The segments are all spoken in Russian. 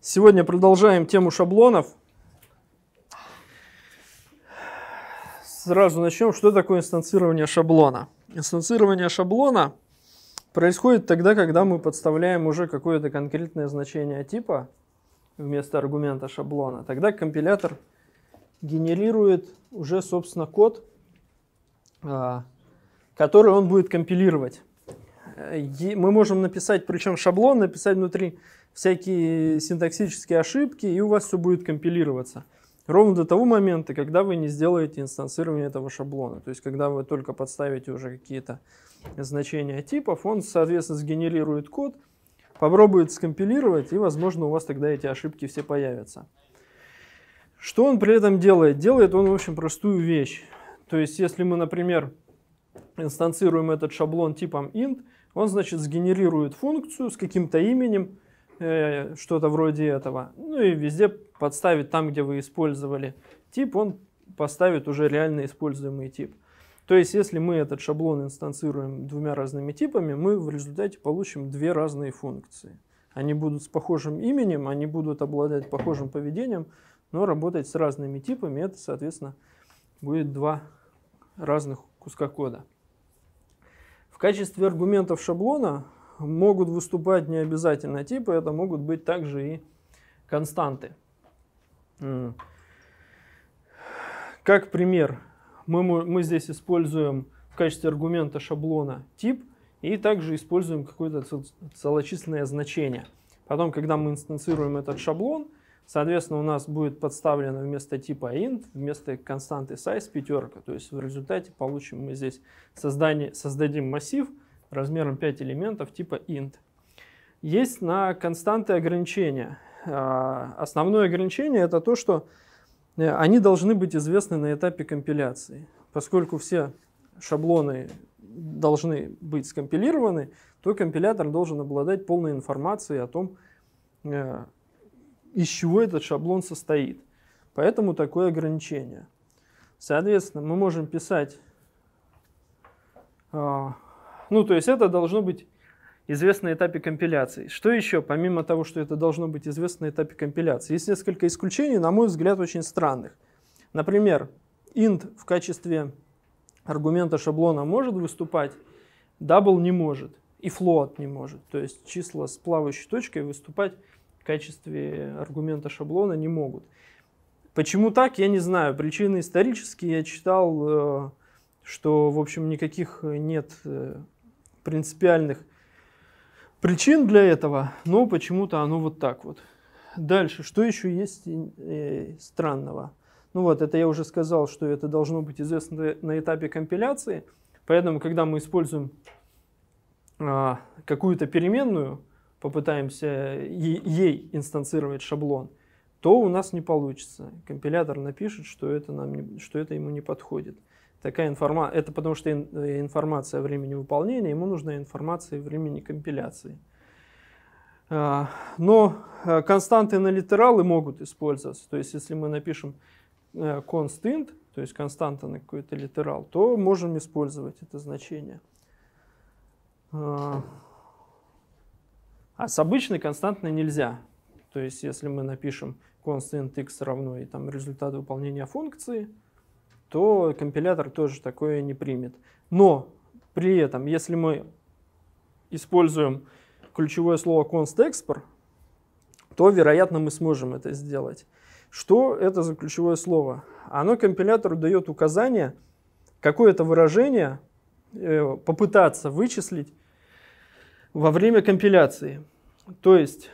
Сегодня продолжаем тему шаблонов. Сразу начнем, что такое инстанцирование шаблона. Инстанцирование шаблона происходит тогда, когда мы подставляем уже какое-то конкретное значение типа вместо аргумента шаблона. Тогда компилятор генерирует уже, собственно, код, а, который он будет компилировать. Э, мы можем написать, причем шаблон написать внутри всякие синтаксические ошибки, и у вас все будет компилироваться. Ровно до того момента, когда вы не сделаете инстанцирование этого шаблона. То есть, когда вы только подставите уже какие-то значения типов, он, соответственно, сгенерирует код, попробует скомпилировать, и, возможно, у вас тогда эти ошибки все появятся. Что он при этом делает? Делает он, в общем, простую вещь. То есть, если мы, например, инстанцируем этот шаблон типом int, он, значит, сгенерирует функцию с каким-то именем, Э, что-то вроде этого. Ну и везде подставить там, где вы использовали тип, он поставит уже реально используемый тип. То есть, если мы этот шаблон инстанцируем двумя разными типами, мы в результате получим две разные функции. Они будут с похожим именем, они будут обладать похожим поведением, но работать с разными типами, это, соответственно, будет два разных куска кода. В качестве аргументов шаблона Могут выступать не обязательно типы, это могут быть также и константы. Как пример, мы, мы здесь используем в качестве аргумента шаблона тип и также используем какое-то целочисленное значение. Потом, когда мы инстанцируем этот шаблон, соответственно, у нас будет подставлено вместо типа int, вместо константы size пятерка. То есть в результате получим мы здесь создание, создадим массив, размером 5 элементов типа int. Есть на константы ограничения. А, основное ограничение это то, что э, они должны быть известны на этапе компиляции. Поскольку все шаблоны должны быть скомпилированы, то компилятор должен обладать полной информацией о том, э, из чего этот шаблон состоит. Поэтому такое ограничение. Соответственно, мы можем писать а, ну, то есть это должно быть известно на этапе компиляции. Что еще, помимо того, что это должно быть известно на этапе компиляции? Есть несколько исключений, на мой взгляд, очень странных. Например, int в качестве аргумента шаблона может выступать, double не может и float не может. То есть числа с плавающей точкой выступать в качестве аргумента шаблона не могут. Почему так, я не знаю. Причины исторические. Я читал, э, что, в общем, никаких нет э, принципиальных причин для этого, но почему-то оно вот так вот. Дальше, что еще есть э, странного? Ну вот, это я уже сказал, что это должно быть известно на этапе компиляции, поэтому, когда мы используем э, какую-то переменную, попытаемся ей инстанцировать шаблон, то у нас не получится. Компилятор напишет, что это, нам не, что это ему не подходит такая информация, это потому что информация о времени выполнения, ему нужна информация о времени компиляции. А, но э, константы на литералы могут использоваться. То есть, если мы напишем э, const int, то есть константа на какой-то литерал, то можем использовать это значение. А, а с обычной константной нельзя. То есть, если мы напишем const int x равно и там результат выполнения функции, то компилятор тоже такое не примет. Но при этом, если мы используем ключевое слово constexpr, то, вероятно, мы сможем это сделать. Что это за ключевое слово? Оно компилятору дает указание, какое-то выражение э, попытаться вычислить во время компиляции. То есть,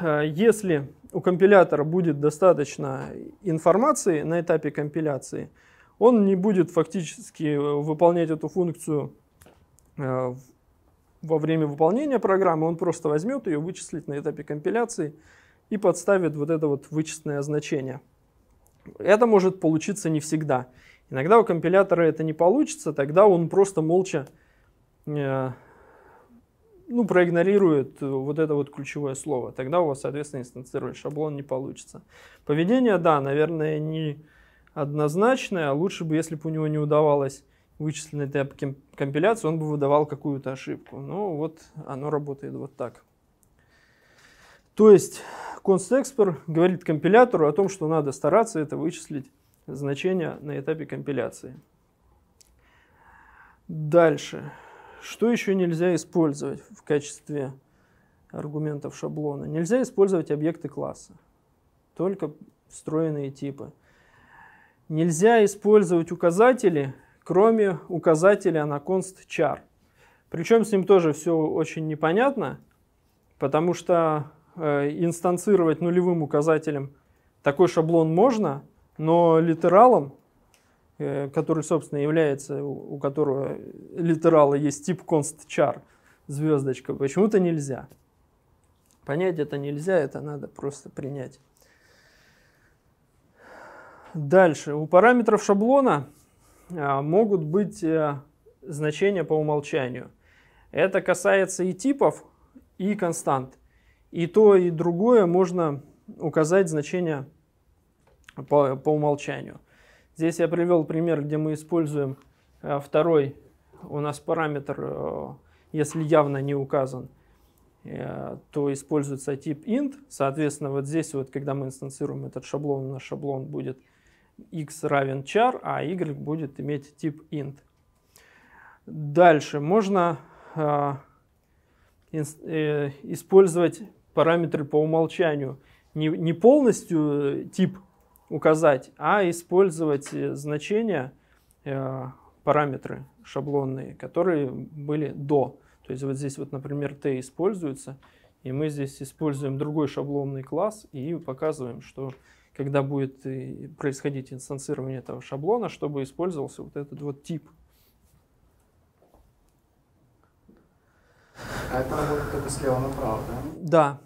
э, если у компилятора будет достаточно информации на этапе компиляции, он не будет фактически э, выполнять эту функцию э, во время выполнения программы, он просто возьмет ее, вычислит на этапе компиляции и подставит вот это вот вычисленное значение. Это может получиться не всегда. Иногда у компилятора это не получится, тогда он просто молча э, ну, проигнорирует вот это вот ключевое слово. Тогда у вас, соответственно, инстанцировать шаблон не получится. Поведение, да, наверное, не однозначное, а лучше бы, если бы у него не удавалось вычисленной этап компиляции, он бы выдавал какую-то ошибку. Но ну, вот оно работает вот так. То есть констэкспер говорит компилятору о том, что надо стараться это вычислить значение на этапе компиляции. Дальше. Что еще нельзя использовать в качестве аргументов шаблона? Нельзя использовать объекты класса, только встроенные типы нельзя использовать указатели, кроме указателя на const char. Причем с ним тоже все очень непонятно, потому что э, инстанцировать нулевым указателем такой шаблон можно, но литералом, э, который, собственно, является, у, у которого литерала есть тип const char, звездочка, почему-то нельзя. Понять это нельзя, это надо просто принять. Дальше. У параметров шаблона а, могут быть э, значения по умолчанию. Это касается и типов, и констант. И то, и другое можно указать значение по, по умолчанию. Здесь я привел пример, где мы используем э, второй у нас параметр, э, если явно не указан, то используется тип int. Соответственно, вот здесь вот, когда мы инстанцируем этот шаблон, наш шаблон будет x равен char, а y будет иметь тип int. Дальше можно а, э, использовать параметры по умолчанию. Не, не полностью э, тип указать, а использовать э, значения, э, параметры шаблонные, которые были до. То есть вот здесь вот, например, t используется, и мы здесь используем другой шаблонный класс и показываем, что когда будет э, происходить инстанцирование этого шаблона, чтобы использовался вот этот вот тип. А это работает только слева направо, да? Да.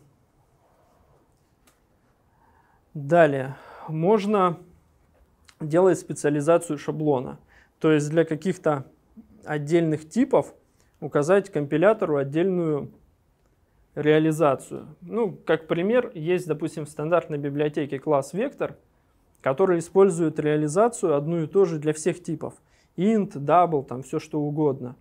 Далее. Можно делать специализацию шаблона. То есть для каких-то отдельных типов указать компилятору отдельную реализацию. Ну, как пример, есть, допустим, в стандартной библиотеке класс вектор, который использует реализацию одну и ту же для всех типов. Int, double, там все что угодно.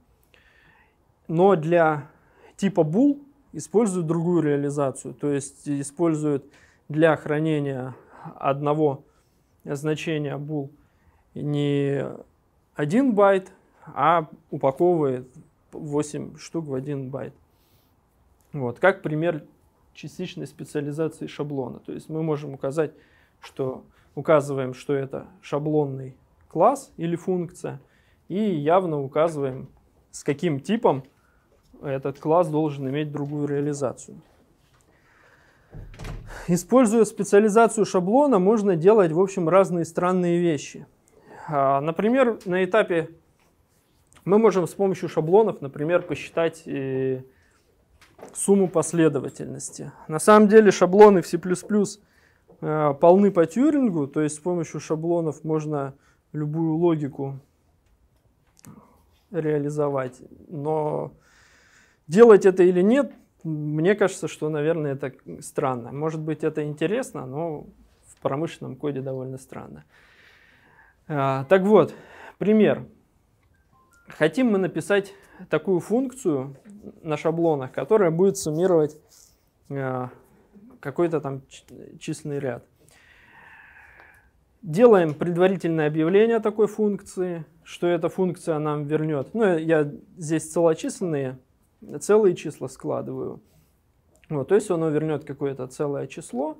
Но для типа bool используют другую реализацию, то есть используют для хранения одного значения bool не один байт, а упаковывает 8 штук в один байт. Вот, как пример частичной специализации шаблона. То есть мы можем указать, что указываем, что это шаблонный класс или функция, и явно указываем, с каким типом этот класс должен иметь другую реализацию. Используя специализацию шаблона, можно делать, в общем, разные странные вещи. А, например, на этапе мы можем с помощью шаблонов, например, посчитать э, сумму последовательности. На самом деле шаблоны в C++ э, полны по Тьюрингу, то есть с помощью шаблонов можно любую логику реализовать. Но делать это или нет, мне кажется, что, наверное, это странно. Может быть, это интересно, но в промышленном коде довольно странно. Э, так вот, пример. Хотим мы написать такую функцию на шаблонах, которая будет суммировать э, какой-то там численный ряд. Делаем предварительное объявление такой функции, что эта функция нам вернет. Ну, э, я здесь целочисленные, целые числа складываю. Вот, то есть оно вернет какое-то целое число.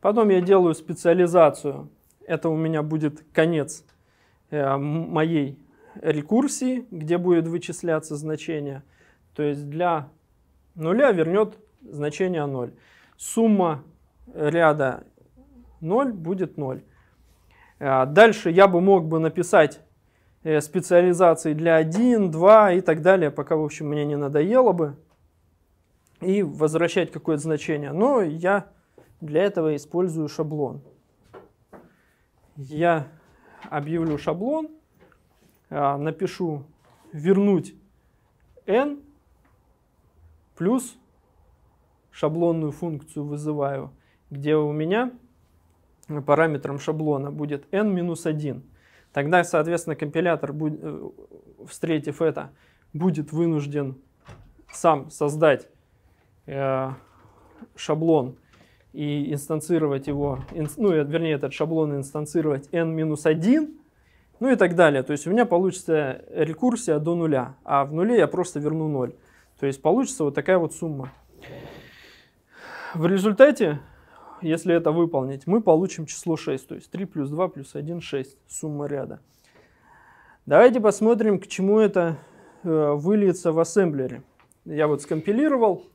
Потом я делаю специализацию. Это у меня будет конец э, моей рекурсии, где будет вычисляться значение. То есть для нуля вернет значение 0. Сумма ряда 0 будет 0. А, дальше я бы мог бы написать э, специализации для 1, 2 и так далее, пока, в общем, мне не надоело бы. И возвращать какое-то значение. Но я для этого использую шаблон. Я объявлю шаблон. А, напишу вернуть n плюс шаблонную функцию вызываю, где у меня параметром шаблона будет n минус 1. Тогда, соответственно, компилятор, э, встретив это, будет вынужден сам создать э, шаблон и инстанцировать его, ну, вернее, этот шаблон инстанцировать n минус 1, ну и так далее. То есть у меня получится рекурсия до нуля, а в нуле я просто верну ноль. То есть получится вот такая вот сумма. В результате, если это выполнить, мы получим число 6, то есть 3 плюс 2 плюс 1, 6, сумма ряда. Давайте посмотрим, к чему это э, выльется в ассемблере. Я вот скомпилировал.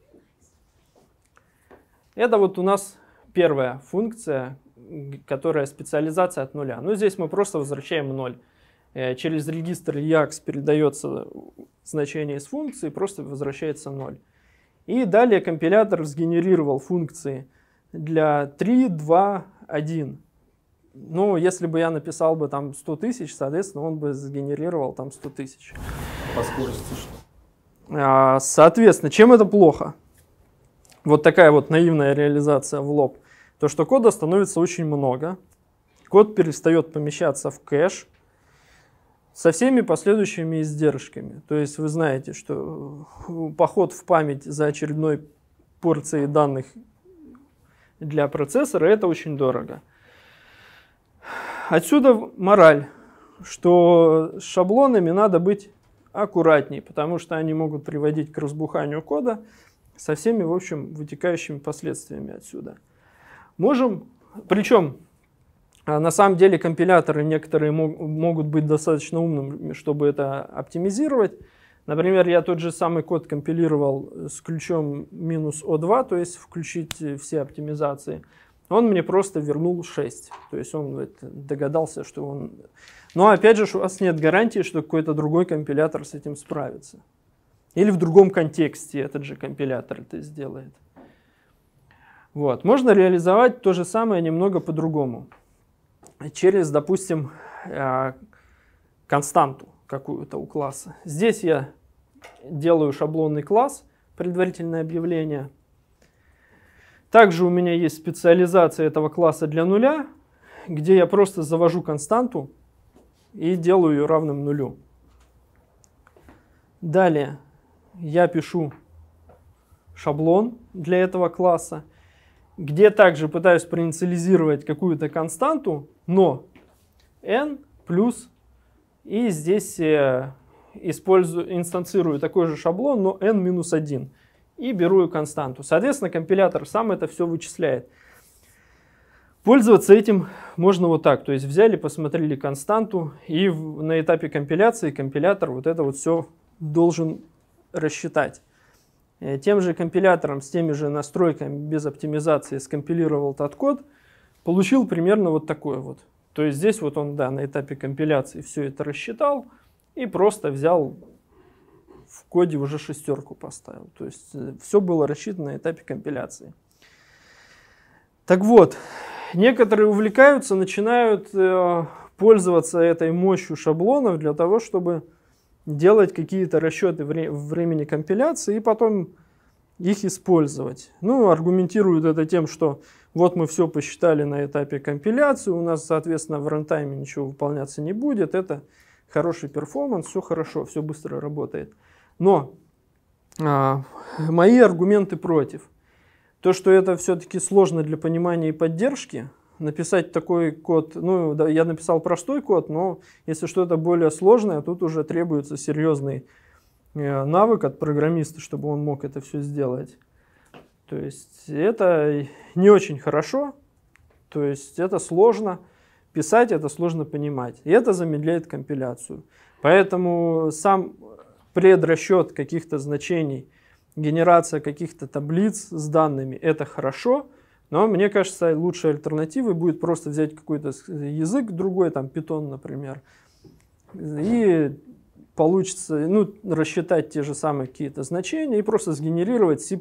Это вот у нас первая функция, которая специализация от нуля. Ну, здесь мы просто возвращаем 0. Э, через регистр Ajax передается значение из функции, просто возвращается 0. И далее компилятор сгенерировал функции для 3, 2, 1. Ну, если бы я написал бы там 100 тысяч, соответственно, он бы сгенерировал там 100 тысяч. По скорости что? А, соответственно, чем это плохо? Вот такая вот наивная реализация в лоб то что кода становится очень много, код перестает помещаться в кэш со всеми последующими издержками. То есть вы знаете, что э, поход в память за очередной порцией данных для процессора это очень дорого. Отсюда мораль, что с шаблонами надо быть аккуратней, потому что они могут приводить к разбуханию кода со всеми, в общем, вытекающими последствиями отсюда. Можем, причем а, на самом деле компиляторы некоторые могут быть достаточно умными, чтобы это оптимизировать. Например, я тот же самый код компилировал с ключом минус O2, то есть включить все оптимизации. Он мне просто вернул 6. То есть он догадался, что он... Но опять же, у вас нет гарантии, что какой-то другой компилятор с этим справится. Или в другом контексте этот же компилятор это сделает. Вот. Можно реализовать то же самое немного по-другому. Через, допустим, э, константу какую-то у класса. Здесь я делаю шаблонный класс, предварительное объявление. Также у меня есть специализация этого класса для нуля, где я просто завожу константу и делаю ее равным нулю. Далее я пишу шаблон для этого класса где также пытаюсь проинициализировать какую-то константу, но n плюс, и здесь э, использую, инстанцирую такой же шаблон, но n минус 1, и беру константу. Соответственно, компилятор сам это все вычисляет. Пользоваться этим можно вот так, то есть взяли, посмотрели константу, и на этапе компиляции компилятор вот это вот все должен рассчитать. Э, тем же компилятором с теми же настройками без оптимизации скомпилировал этот код, получил примерно вот такой вот. То есть здесь вот он, да, на этапе компиляции все это рассчитал и просто взял в коде уже шестерку поставил. То есть э, все было рассчитано на этапе компиляции. Так вот, некоторые увлекаются, начинают э, пользоваться этой мощью шаблонов для того, чтобы делать какие-то расчеты в времени компиляции и потом их использовать. Ну, аргументируют это тем, что вот мы все посчитали на этапе компиляции, у нас, соответственно, в рантайме ничего выполняться не будет, это хороший перформанс, все хорошо, все быстро работает. Но а, мои аргументы против. То, что это все-таки сложно для понимания и поддержки, написать такой код, ну, да, я написал простой код, но если что-то более сложное, тут уже требуется серьезный э, навык от программиста, чтобы он мог это все сделать. То есть это не очень хорошо, то есть это сложно писать, это сложно понимать, и это замедляет компиляцию. Поэтому сам предрасчет каких-то значений, генерация каких-то таблиц с данными – это хорошо – но мне кажется, лучшей альтернативой будет просто взять какой-то язык другой, там Python, например, и получится ну, рассчитать те же самые какие-то значения и просто сгенерировать C++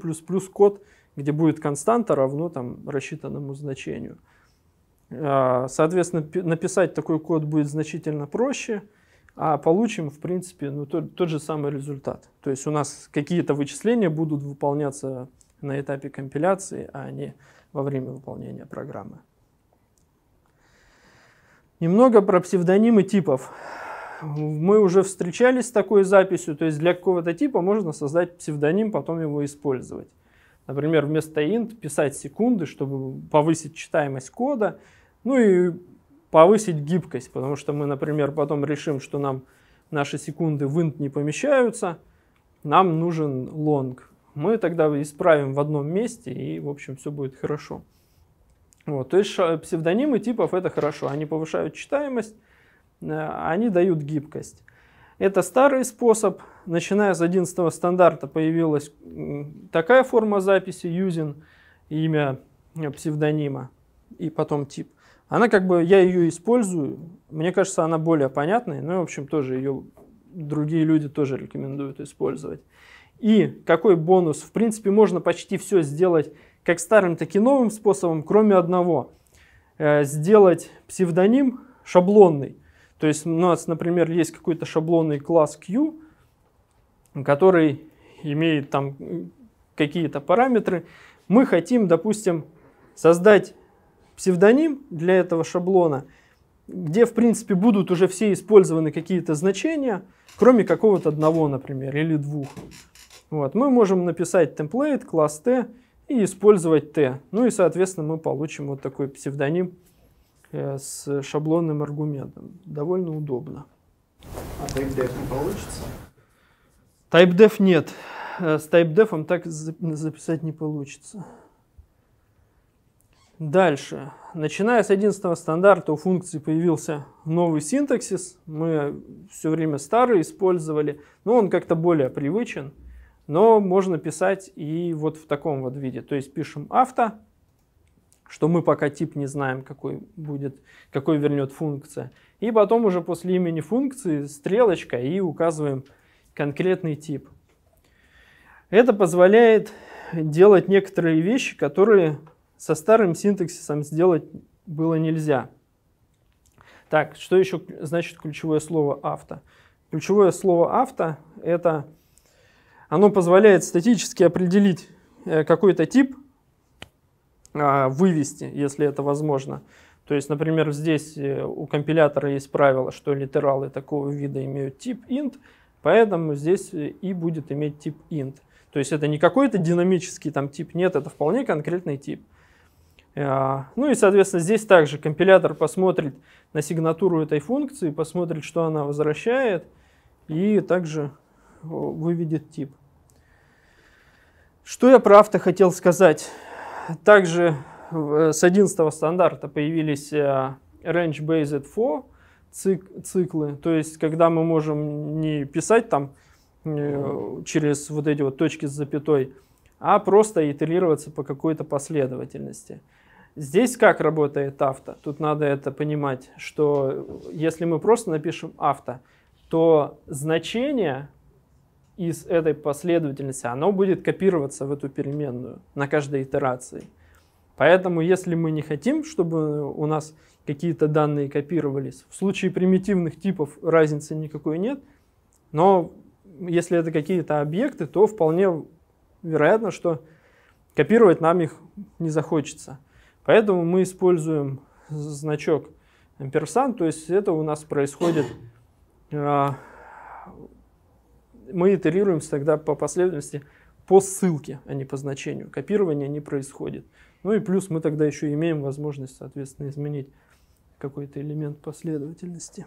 код, где будет константа равно там рассчитанному значению. А, соответственно, написать такой код будет значительно проще, а получим, в принципе, ну, тот, тот же самый результат. То есть у нас какие-то вычисления будут выполняться на этапе компиляции, а не во время выполнения программы. Немного про псевдонимы типов. Мы уже встречались с такой записью, то есть для какого-то типа можно создать псевдоним, потом его использовать. Например, вместо int писать секунды, чтобы повысить читаемость кода, ну и повысить гибкость, потому что мы, например, потом решим, что нам наши секунды в int не помещаются, нам нужен long, мы тогда исправим в одном месте, и, в общем, все будет хорошо. Вот. То есть псевдонимы типов это хорошо. Они повышают читаемость, э, они дают гибкость. Это старый способ. Начиная с 11 стандарта появилась такая форма записи, using имя э, псевдонима и потом тип. Она как бы, я ее использую, мне кажется, она более понятная, но, ну, в общем, тоже ее другие люди тоже рекомендуют использовать. И какой бонус? В принципе, можно почти все сделать как старым, так и новым способом, кроме одного. Э, сделать псевдоним шаблонный. То есть у нас, например, есть какой-то шаблонный класс Q, который имеет там какие-то параметры. Мы хотим, допустим, создать псевдоним для этого шаблона, где, в принципе, будут уже все использованы какие-то значения, кроме какого-то одного, например, или двух. Вот. Мы можем написать template, класс t и использовать t. Ну и, соответственно, мы получим вот такой псевдоним э, с шаблонным аргументом. Довольно удобно. А TypeDef не получится? TypeDef нет. Э, с TypeDef так записать не получится. Дальше. Начиная с 11 стандарта у функции появился новый синтаксис. Мы все время старый использовали, но он как-то более привычен но можно писать и вот в таком вот виде. То есть пишем авто, что мы пока тип не знаем, какой будет, какой вернет функция. И потом уже после имени функции стрелочка и указываем конкретный тип. Это позволяет делать некоторые вещи, которые со старым синтаксисом сделать было нельзя. Так, что еще значит ключевое слово авто? Ключевое слово авто это оно позволяет статически определить э, какой-то тип, а, вывести, если это возможно. То есть, например, здесь э, у компилятора есть правило, что литералы такого вида имеют тип int, поэтому здесь э, и будет иметь тип int. То есть это не какой-то динамический там тип, нет, это вполне конкретный тип. Ну и, соответственно, здесь также компилятор посмотрит на сигнатуру этой функции, посмотрит, что она возвращает, и также выведет тип. Что я правда хотел сказать? Также э, с 11 стандарта появились э, Range Based for циклы, то есть когда мы можем не писать там э, через вот эти вот точки с запятой, а просто итерироваться по какой-то последовательности. Здесь как работает авто? Тут надо это понимать, что если мы просто напишем авто, то значение из этой последовательности, оно будет копироваться в эту переменную на каждой итерации. Поэтому, если мы не хотим, чтобы у нас какие-то данные копировались, в случае примитивных типов разницы никакой нет, но если это какие-то объекты, то вполне вероятно, что копировать нам их не захочется. Поэтому мы используем значок ampersand, то есть это у нас происходит а, мы итерируемся тогда по последовательности по ссылке, а не по значению. Копирование не происходит. Ну и плюс мы тогда еще имеем возможность, соответственно, изменить какой-то элемент последовательности.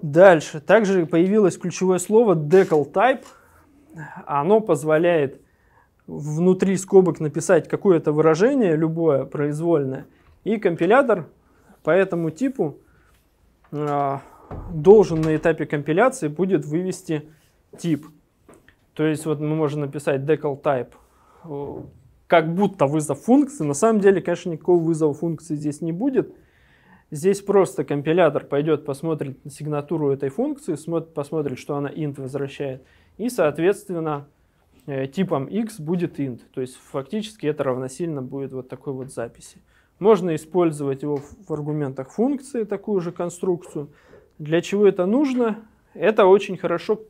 Дальше. Также появилось ключевое слово decal type. Оно позволяет внутри скобок написать какое-то выражение, любое произвольное, и компилятор по этому типу а, должен на этапе компиляции будет вывести тип. То есть вот мы можем написать decal type, э, как будто вызов функции. На самом деле, конечно, никакого вызова функции здесь не будет. Здесь просто компилятор пойдет, посмотрит на сигнатуру этой функции, посмотрит, что она int возвращает. И, соответственно, э, типом x будет int. То есть фактически это равносильно будет вот такой вот записи. Можно использовать его в аргументах функции, такую же конструкцию. Для чего это нужно? Это очень хорошо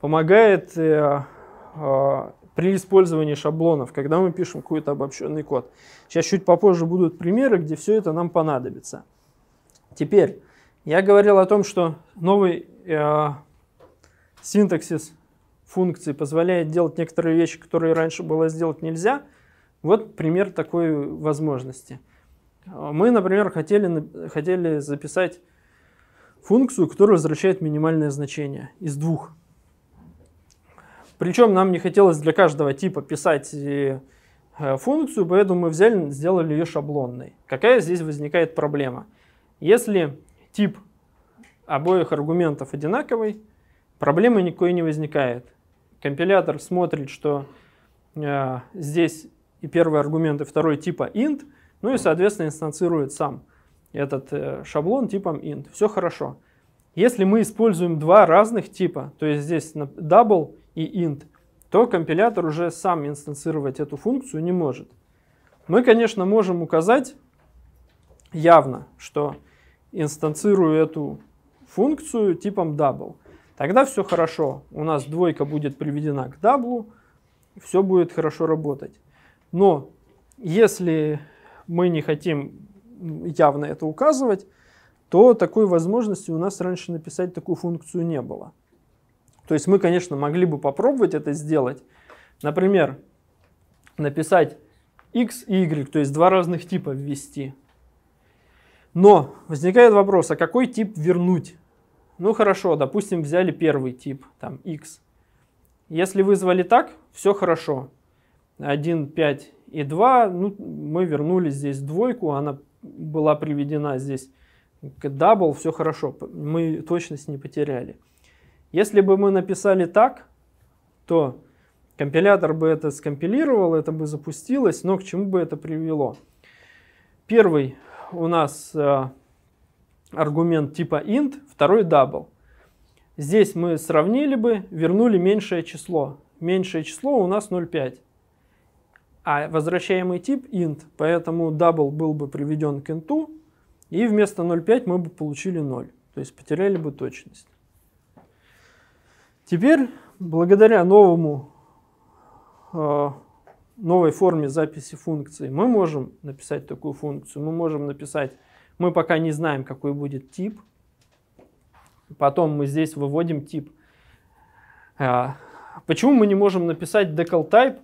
помогает э, э, при использовании шаблонов, когда мы пишем какой-то обобщенный код. Сейчас чуть попозже будут примеры, где все это нам понадобится. Теперь, я говорил о том, что новый э, синтаксис функции позволяет делать некоторые вещи, которые раньше было сделать нельзя. Вот пример такой возможности. Э, мы, например, хотели, э, хотели записать функцию, которая возвращает минимальное значение из двух. Причем нам не хотелось для каждого типа писать э, э, функцию, поэтому мы взяли, сделали ее шаблонной. Какая здесь возникает проблема? Если тип обоих аргументов одинаковый, проблемы никакой не возникает. Компилятор смотрит, что э, здесь и первый аргумент, и второй типа int, ну и, соответственно, инстанцирует сам этот э, шаблон типом int. Все хорошо. Если мы используем два разных типа, то есть здесь double и int, то компилятор уже сам инстанцировать эту функцию не может. Мы, конечно, можем указать явно, что инстанцирую эту функцию типом double. Тогда все хорошо. У нас двойка будет приведена к double все будет хорошо работать. Но если мы не хотим явно это указывать, то такой возможности у нас раньше написать такую функцию не было. То есть мы, конечно, могли бы попробовать это сделать. Например, написать x и y, то есть два разных типа ввести. Но возникает вопрос, а какой тип вернуть? Ну хорошо, допустим, взяли первый тип, там x. Если вызвали так, все хорошо. 1, 5 и 2, ну, мы вернули здесь двойку, она была приведена здесь к double, все хорошо, мы точность не потеряли. Если бы мы написали так, то компилятор бы это скомпилировал, это бы запустилось, но к чему бы это привело? Первый у нас э, аргумент типа int, второй double. Здесь мы сравнили бы, вернули меньшее число. Меньшее число у нас 0,5 а возвращаемый тип int, поэтому double был бы приведен к int, и вместо 0,5 мы бы получили 0, то есть потеряли бы точность. Теперь, благодаря новому, э, новой форме записи функции, мы можем написать такую функцию, мы можем написать, мы пока не знаем, какой будет тип, потом мы здесь выводим тип. Э, почему мы не можем написать decal type?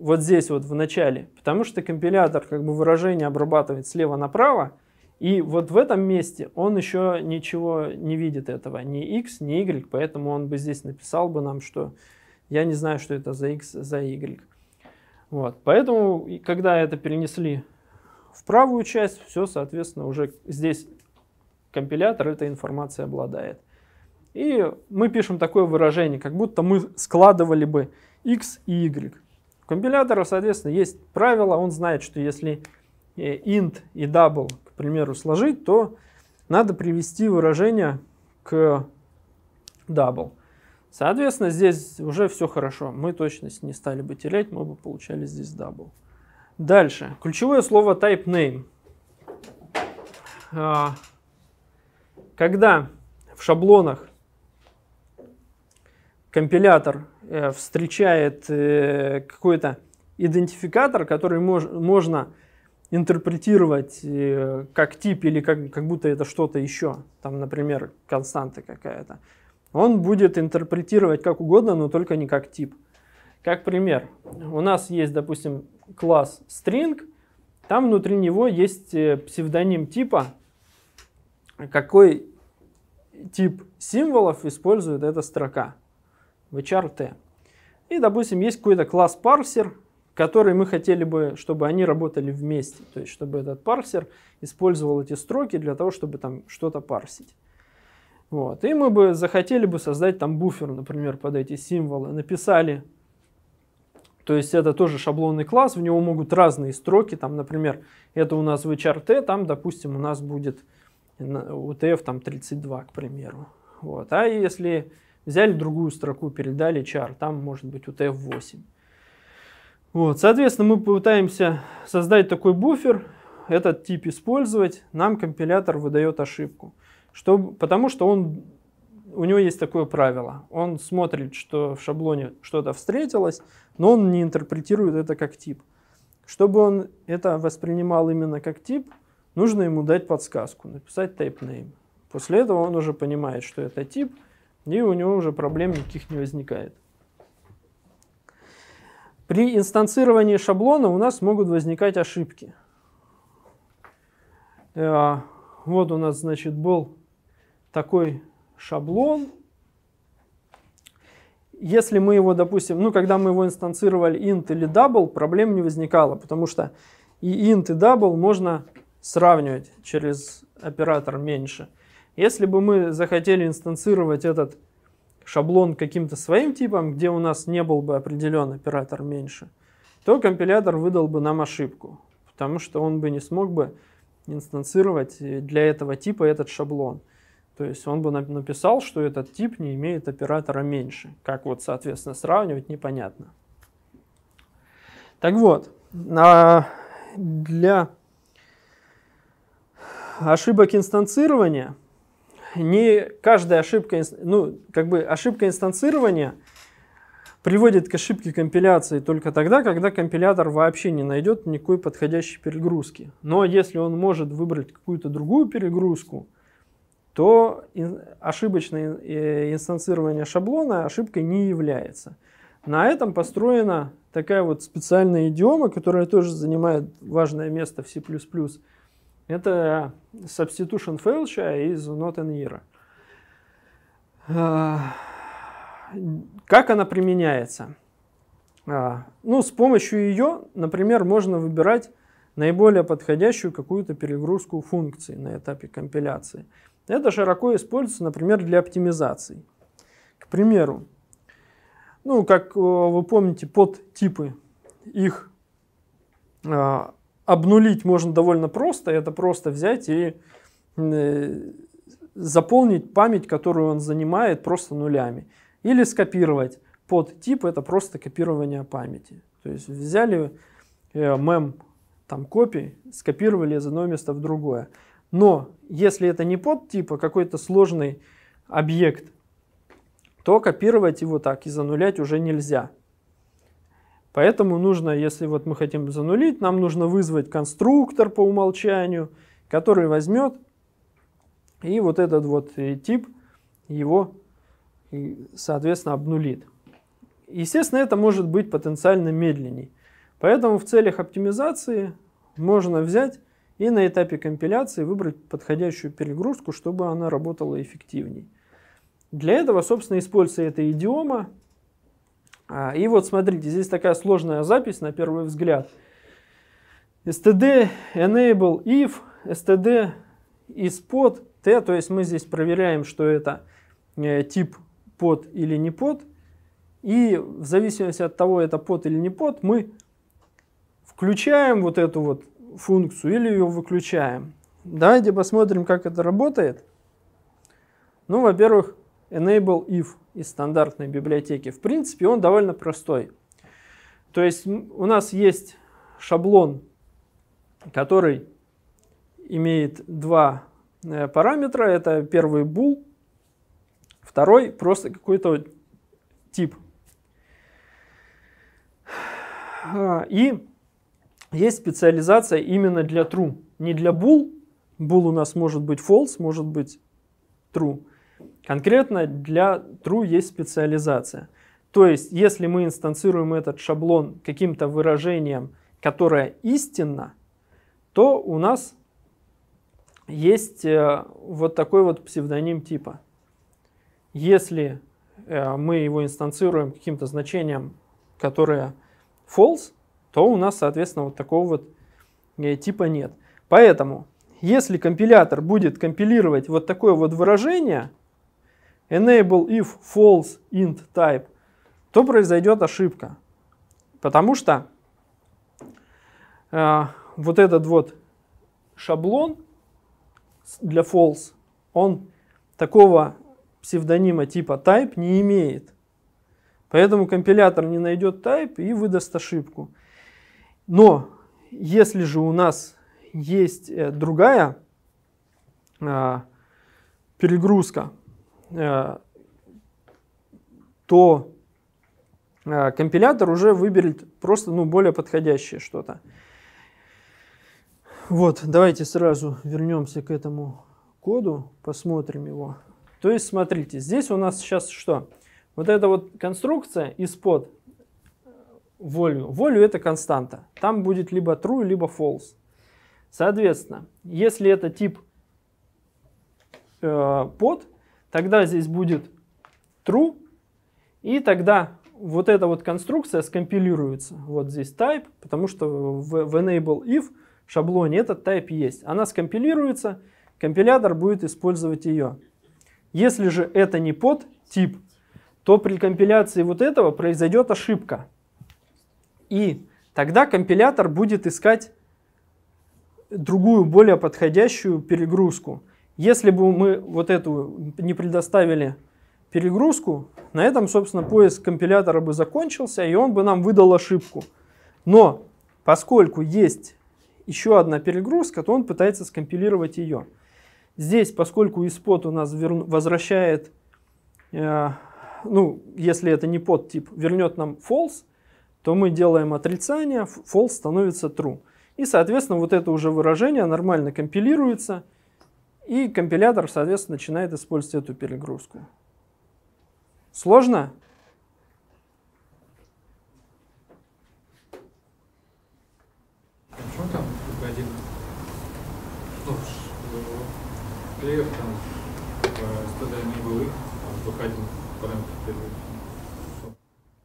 вот здесь вот в начале, потому что компилятор как бы выражение обрабатывает слева направо, и вот в этом месте он еще ничего не видит этого, ни x, ни y, поэтому он бы здесь написал бы нам, что я не знаю, что это за x, за y. Вот, поэтому, когда это перенесли в правую часть, все, соответственно, уже здесь компилятор этой информацией обладает. И мы пишем такое выражение, как будто мы складывали бы x и y компилятора, соответственно, есть правило, он знает, что если э, int и double, к примеру, сложить, то надо привести выражение к double. Соответственно, здесь уже все хорошо. Мы точность не стали бы терять, мы бы получали здесь double. Дальше. Ключевое слово type name. А, когда в шаблонах компилятор Э, встречает э, какой-то идентификатор, который мож, можно интерпретировать э, как тип или как, как будто это что-то еще, там, например, константа какая-то, он будет интерпретировать как угодно, но только не как тип. Как пример, у нас есть, допустим, класс string, там внутри него есть псевдоним типа, какой тип символов использует эта строка в HRT. И, допустим, есть какой-то класс парсер, который мы хотели бы, чтобы они работали вместе, то есть чтобы этот парсер использовал эти строки для того, чтобы там что-то парсить. Вот. И мы бы захотели бы создать там буфер, например, под эти символы. Написали, то есть это тоже шаблонный класс, в него могут разные строки, там, например, это у нас в HRT, там, допустим, у нас будет UTF там 32, к примеру. Вот. А если Взяли другую строку, передали char, там может быть вот F8. Вот, соответственно, мы пытаемся создать такой буфер, этот тип использовать, нам компилятор выдает ошибку. Что, потому что он, у него есть такое правило. Он смотрит, что в шаблоне что-то встретилось, но он не интерпретирует это как тип. Чтобы он это воспринимал именно как тип, нужно ему дать подсказку, написать type name. После этого он уже понимает, что это тип – и у него уже проблем никаких не возникает. При инстанцировании шаблона у нас могут возникать ошибки. Э, вот у нас, значит, был такой шаблон. Если мы его, допустим, ну, когда мы его инстанцировали int или double, проблем не возникало, потому что и int, и double можно сравнивать через оператор меньше – если бы мы захотели инстанцировать этот шаблон каким-то своим типом, где у нас не был бы определен оператор меньше, то компилятор выдал бы нам ошибку, потому что он бы не смог бы инстанцировать для этого типа этот шаблон. То есть он бы написал, что этот тип не имеет оператора меньше. Как вот, соответственно, сравнивать, непонятно. Так вот, а, для ошибок инстанцирования – не каждая ошибка, ну, как бы ошибка инстанцирования приводит к ошибке компиляции только тогда, когда компилятор вообще не найдет никакой подходящей перегрузки. Но если он может выбрать какую-то другую перегрузку, то ошибочное э, инстанцирование шаблона ошибкой не является. На этом построена такая вот специальная идиома, которая тоже занимает важное место в C++, это substitution failure из not an error. А, как она применяется? А, ну, с помощью ее, например, можно выбирать наиболее подходящую какую-то перегрузку функции на этапе компиляции. Это широко используется, например, для оптимизации. К примеру, ну, как вы помните, подтипы, их а, обнулить можно довольно просто. Это просто взять и э, заполнить память, которую он занимает, просто нулями. Или скопировать под тип, это просто копирование памяти. То есть взяли э, мем там копий, скопировали из одного места в другое. Но если это не под типа какой-то сложный объект, то копировать его так и занулять уже нельзя. Поэтому нужно, если вот мы хотим занулить, нам нужно вызвать конструктор по умолчанию, который возьмет и вот этот вот э, тип его, э, соответственно, обнулит. Естественно, это может быть потенциально медленней. Поэтому в целях оптимизации можно взять и на этапе компиляции выбрать подходящую перегрузку, чтобы она работала эффективней. Для этого, собственно, используется эта идиома, а, и вот смотрите, здесь такая сложная запись на первый взгляд. std enable if, std is pod t, то есть мы здесь проверяем, что это э, тип под или не под. И в зависимости от того, это под или не под, мы включаем вот эту вот функцию или ее выключаем. Давайте посмотрим, как это работает. Ну, во-первых, enable if из стандартной библиотеки. В принципе, он довольно простой. То есть у нас есть шаблон, который имеет два э, параметра. Это первый bool, второй просто какой-то тип. А, и есть специализация именно для true, не для bool. Bool у нас может быть false, может быть true. Конкретно для true есть специализация. То есть, если мы инстанцируем этот шаблон каким-то выражением, которое истинно, то у нас есть э, вот такой вот псевдоним типа. Если э, мы его инстанцируем каким-то значением, которое false, то у нас, соответственно, вот такого вот э, типа нет. Поэтому, если компилятор будет компилировать вот такое вот выражение, enable if false int type, то произойдет ошибка. Потому что э, вот этот вот шаблон для false, он такого псевдонима типа type не имеет. Поэтому компилятор не найдет type и выдаст ошибку. Но если же у нас есть э, другая э, перегрузка, Э, то э, компилятор уже выберет просто ну, более подходящее что-то. Вот, давайте сразу вернемся к этому коду, посмотрим его. То есть, смотрите, здесь у нас сейчас что? Вот эта вот конструкция из-под э, волю. Волю это константа. Там будет либо true, либо false. Соответственно, если это тип э, под, Тогда здесь будет true, и тогда вот эта вот конструкция скомпилируется. Вот здесь type, потому что в, в enable if шаблоне этот type есть. Она скомпилируется, компилятор будет использовать ее. Если же это не под тип, то при компиляции вот этого произойдет ошибка. И тогда компилятор будет искать другую, более подходящую перегрузку. Если бы мы вот эту не предоставили перегрузку, на этом, собственно, поиск компилятора бы закончился, и он бы нам выдал ошибку. Но поскольку есть еще одна перегрузка, то он пытается скомпилировать ее. Здесь, поскольку испод у нас возвращает, э, ну, если это не под тип, вернет нам false, то мы делаем отрицание, false становится true. И, соответственно, вот это уже выражение нормально компилируется – и компилятор, соответственно, начинает использовать эту перегрузку. Сложно? Почему там один ну, плеер там типа, стадия не был, а там только один параметр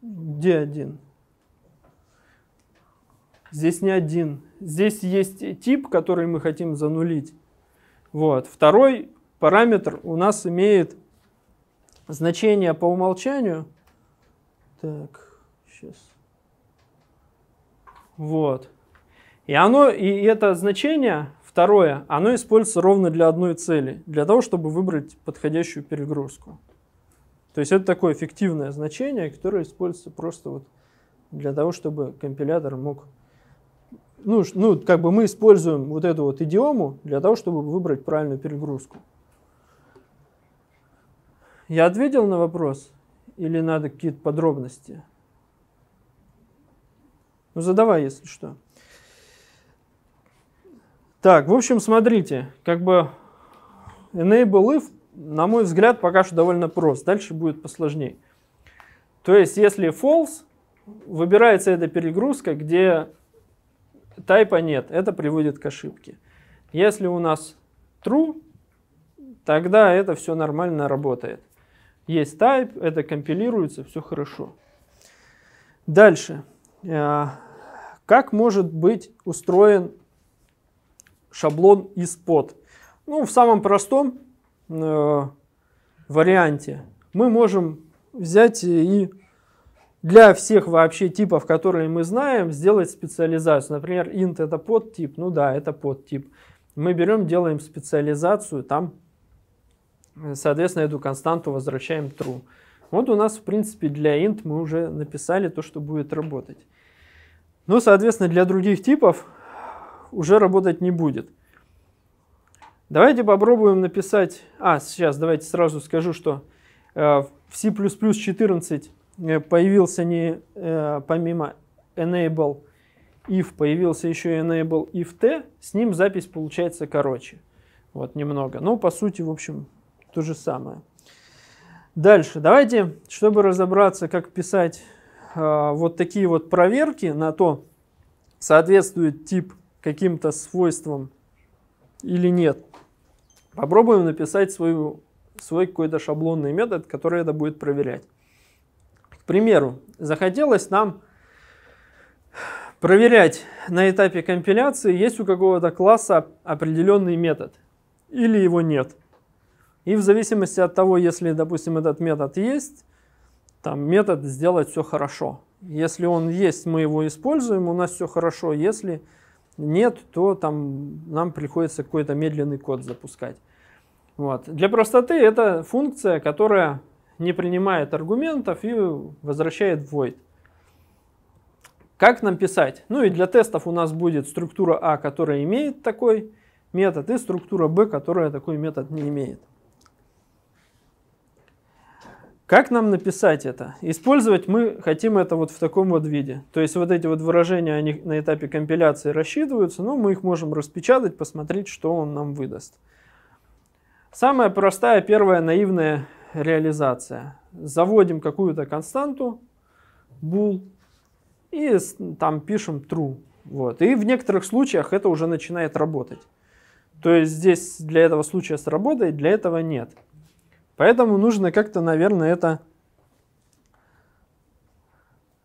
Где один? Здесь не один. Здесь есть тип, который мы хотим занулить. Вот. Второй параметр у нас имеет значение по умолчанию. Так, сейчас. Вот. И оно, и это значение, второе, оно используется ровно для одной цели, для того, чтобы выбрать подходящую перегрузку. То есть это такое эффективное значение, которое используется просто вот для того, чтобы компилятор мог ну, ну, как бы мы используем вот эту вот идиому для того, чтобы выбрать правильную перегрузку. Я ответил на вопрос? Или надо какие-то подробности? Ну, задавай, если что. Так, в общем, смотрите, как бы enable if, на мой взгляд, пока что довольно прост. Дальше будет посложнее. То есть, если false, выбирается эта перегрузка, где Тайпа нет, это приводит к ошибке. Если у нас true, тогда это все нормально работает. Есть type, это компилируется, все хорошо. Дальше. Э, как может быть устроен шаблон из под? Ну, в самом простом э, варианте мы можем взять и для всех вообще типов, которые мы знаем, сделать специализацию. Например, int это подтип, ну да, это подтип. Мы берем, делаем специализацию, там, соответственно, эту константу возвращаем true. Вот у нас, в принципе, для int мы уже написали то, что будет работать. Ну, соответственно, для других типов уже работать не будет. Давайте попробуем написать... А, сейчас давайте сразу скажу, что э, в C++ 14 Э, появился не э, помимо enable if, появился еще enable if t, с ним запись получается короче. Вот немного. Но ну, по сути, в общем, то же самое. Дальше. Давайте, чтобы разобраться, как писать э, вот такие вот проверки на то, соответствует тип каким-то свойствам или нет, попробуем написать свою, свой какой-то шаблонный метод, который это будет проверять примеру, захотелось нам проверять на этапе компиляции, есть у какого-то класса определенный метод или его нет. И в зависимости от того, если, допустим, этот метод есть, там метод сделать все хорошо. Если он есть, мы его используем, у нас все хорошо. Если нет, то там нам приходится какой-то медленный код запускать. Вот. Для простоты это функция, которая не принимает аргументов и возвращает void. Как нам писать? Ну и для тестов у нас будет структура А, которая имеет такой метод, и структура Б, которая такой метод не имеет. Как нам написать это? Использовать мы хотим это вот в таком вот виде. То есть вот эти вот выражения, они на этапе компиляции рассчитываются, но мы их можем распечатать, посмотреть, что он нам выдаст. Самая простая, первая наивная реализация. Заводим какую-то константу, bool, и там пишем true. Вот. И в некоторых случаях это уже начинает работать. То есть здесь для этого случая сработает, для этого нет. Поэтому нужно как-то, наверное, это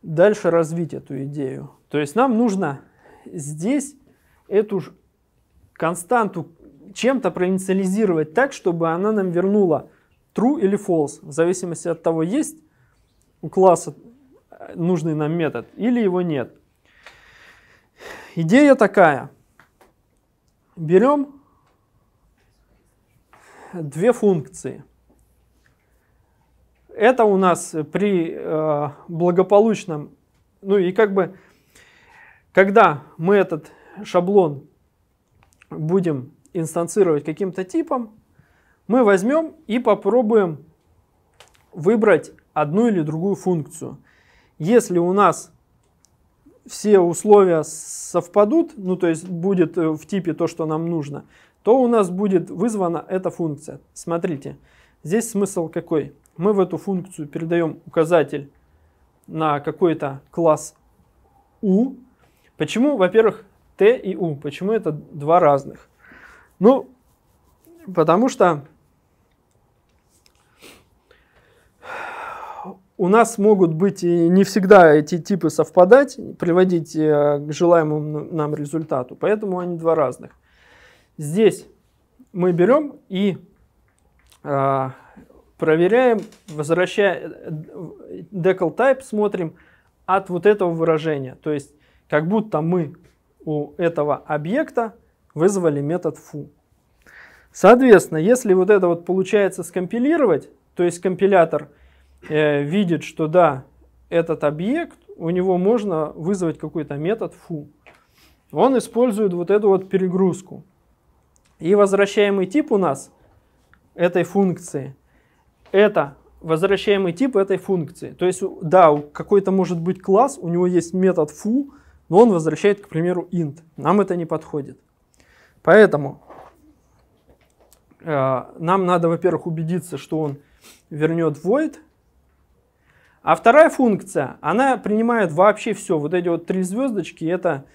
дальше развить эту идею. То есть нам нужно здесь эту же константу чем-то проинициализировать так, чтобы она нам вернула true или false, в зависимости от того, есть у класса э, нужный нам метод или его нет. Идея такая. Берем две функции. Это у нас при э, благополучном, ну и как бы, когда мы этот шаблон будем инстанцировать каким-то типом, мы возьмем и попробуем выбрать одну или другую функцию. Если у нас все условия совпадут, ну то есть будет э, в типе то, что нам нужно, то у нас будет вызвана эта функция. Смотрите, здесь смысл какой? Мы в эту функцию передаем указатель на какой-то класс u. Почему, во-первых, t и u? Почему это два разных? Ну, потому что у нас могут быть и не всегда эти типы совпадать, приводить э, к желаемому нам результату, поэтому они два разных. Здесь мы берем и э, проверяем, возвращая э, э, decal type, смотрим от вот этого выражения, то есть как будто мы у этого объекта вызвали метод foo. Соответственно, если вот это вот получается скомпилировать, то есть компилятор – э, видит, что да, этот объект, у него можно вызвать какой-то метод фу. Он использует вот эту вот перегрузку. И возвращаемый тип у нас этой функции – это возвращаемый тип этой функции. То есть, да, какой-то может быть класс, у него есть метод фу, но он возвращает, к примеру, int. Нам это не подходит. Поэтому э, нам надо, во-первых, убедиться, что он вернет void – а вторая функция, она принимает вообще все. Вот эти вот три звездочки, это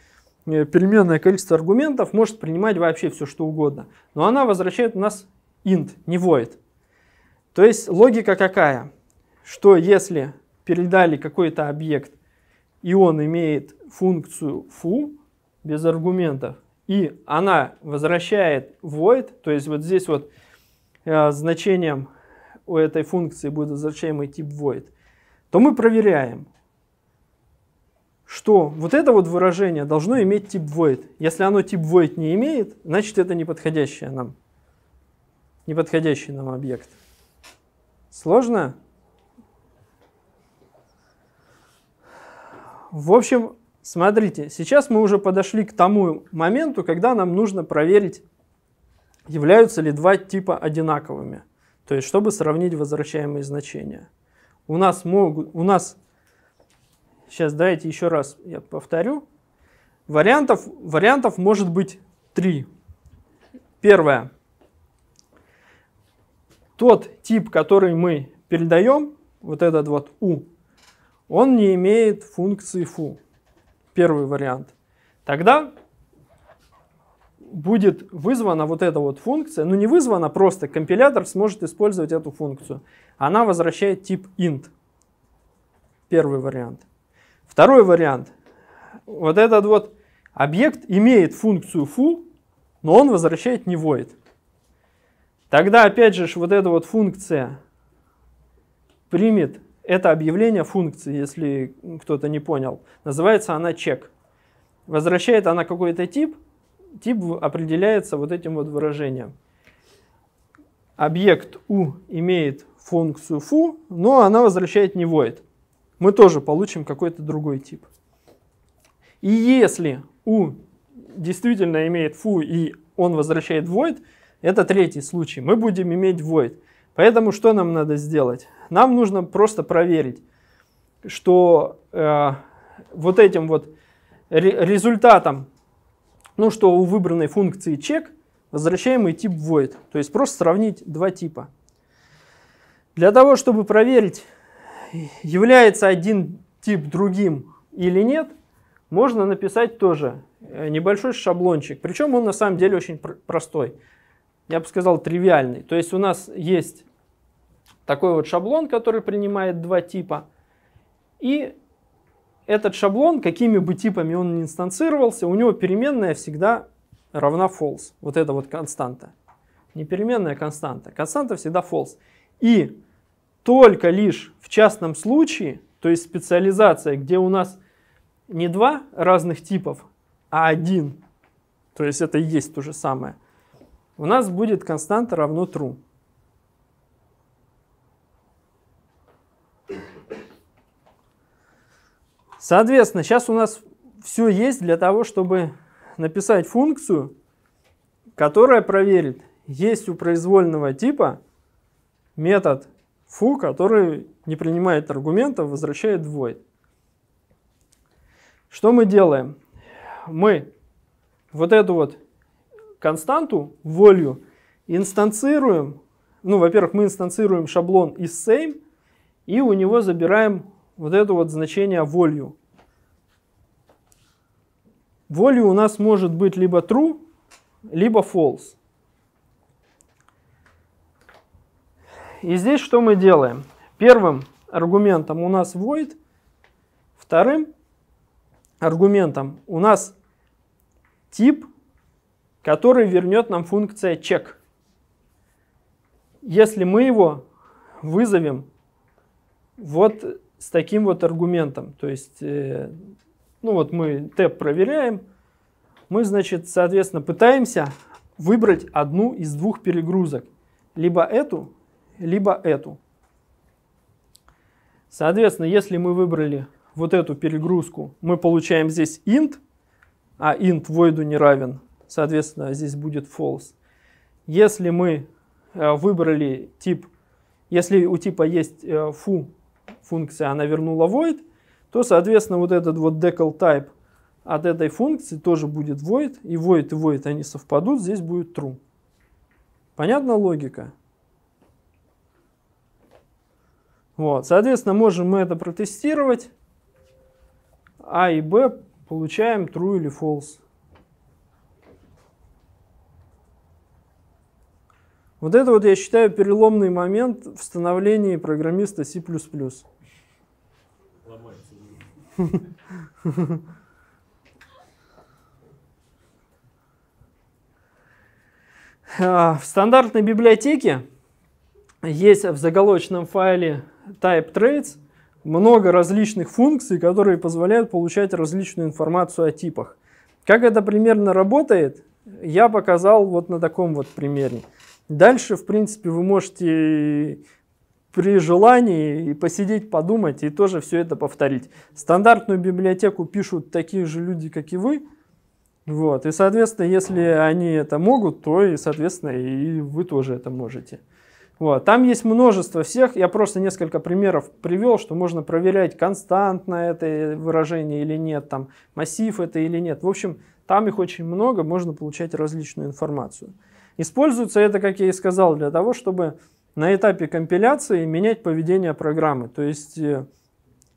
э, переменное количество аргументов, может принимать вообще все, что угодно. Но она возвращает у нас int, не void. То есть логика какая? Что если передали какой-то объект, и он имеет функцию foo без аргументов, и она возвращает void, то есть вот здесь вот э, значением у этой функции будет возвращаемый тип void – то мы проверяем, что вот это вот выражение должно иметь тип void. Если оно тип void не имеет, значит это неподходящее нам, неподходящий нам объект. Сложно? В общем, смотрите, сейчас мы уже подошли к тому моменту, когда нам нужно проверить, являются ли два типа одинаковыми. То есть, чтобы сравнить возвращаемые значения у нас могут, у нас, сейчас давайте еще раз я повторю, вариантов, вариантов может быть три. Первое. Тот тип, который мы передаем, вот этот вот u, он не имеет функции фу. Первый вариант. Тогда будет вызвана вот эта вот функция, ну не вызвана, просто компилятор сможет использовать эту функцию. Она возвращает тип int. Первый вариант. Второй вариант. Вот этот вот объект имеет функцию foo, но он возвращает не void. Тогда опять же вот эта вот функция примет это объявление функции, если кто-то не понял. Называется она check, Возвращает она какой-то тип, тип определяется вот этим вот выражением. Объект u имеет функцию фу, но она возвращает не void. Мы тоже получим какой-то другой тип. И если u действительно имеет фу и он возвращает void, это третий случай. Мы будем иметь void. Поэтому что нам надо сделать? Нам нужно просто проверить, что э, вот этим вот результатом ну что у выбранной функции check возвращаемый тип void. То есть просто сравнить два типа. Для того, чтобы проверить, является один тип другим или нет, можно написать тоже э, небольшой шаблончик. Причем он на самом деле очень простой. Я бы сказал тривиальный. То есть у нас есть такой вот шаблон, который принимает два типа. И этот шаблон, какими бы типами он ни инстанцировался, у него переменная всегда равна false. Вот это вот константа. Не переменная константа. Константа всегда false. И только лишь в частном случае, то есть специализация, где у нас не два разных типов, а один, то есть это и есть то же самое, у нас будет константа равно true. Соответственно, сейчас у нас все есть для того, чтобы написать функцию, которая проверит, есть у произвольного типа метод фу, который не принимает аргументов, возвращает void. Что мы делаем? Мы вот эту вот константу, волю, инстанцируем, ну, во-первых, мы инстанцируем шаблон из same, и у него забираем вот это вот значение волью. Волью у нас может быть либо true, либо false. И здесь что мы делаем? Первым аргументом у нас void, вторым аргументом у нас тип, который вернет нам функция check. Если мы его вызовем вот с таким вот аргументом. То есть, э, ну вот мы ТЭП проверяем, мы, значит, соответственно, пытаемся выбрать одну из двух перегрузок. Либо эту, либо эту. Соответственно, если мы выбрали вот эту перегрузку, мы получаем здесь int, а int void не равен, соответственно, здесь будет false. Если мы э, выбрали тип, если у типа есть э, фу функция она вернула void, то, соответственно, вот этот вот decal type от этой функции тоже будет void, и void и void они совпадут, здесь будет true. Понятна логика? Вот, соответственно, можем мы это протестировать. А и Б получаем true или false. Вот это вот, я считаю, переломный момент в становлении программиста C++. А, в стандартной библиотеке есть в заголовочном файле type traits много различных функций, которые позволяют получать различную информацию о типах. Как это примерно работает, я показал вот на таком вот примере. Дальше, в принципе, вы можете при желании и посидеть, подумать и тоже все это повторить. Стандартную библиотеку пишут такие же люди, как и вы. Вот. И, соответственно, если они это могут, то и, соответственно, и вы тоже это можете. Вот. Там есть множество всех. Я просто несколько примеров привел, что можно проверять, константно это выражение или нет, там, массив это или нет. В общем, там их очень много, можно получать различную информацию. Используется это, как я и сказал, для того, чтобы на этапе компиляции менять поведение программы. То есть э,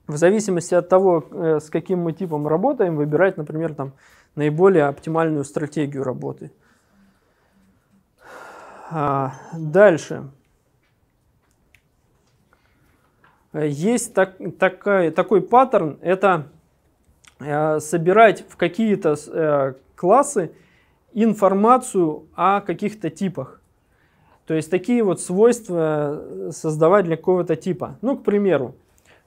в зависимости от того, э, с каким мы типом работаем, выбирать, например, там, наиболее оптимальную стратегию работы. А, дальше. Есть так, такая, такой паттерн, это э, собирать в какие-то классы информацию о каких-то типах. То есть такие вот свойства э, создавать для какого-то типа. Ну, к примеру,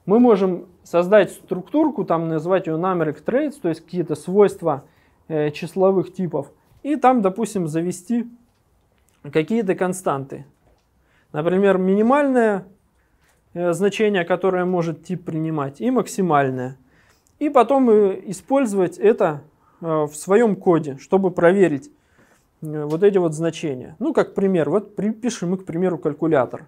мы можем создать структурку, там назвать ее numeric traits, то есть какие-то свойства э, числовых типов, и там, допустим, завести какие-то константы. Например, минимальное э, значение, которое может тип принимать, и максимальное. И потом э, использовать это Э, в своем коде, чтобы проверить э, вот эти вот значения. Ну, как пример, вот пишем мы, к примеру, калькулятор.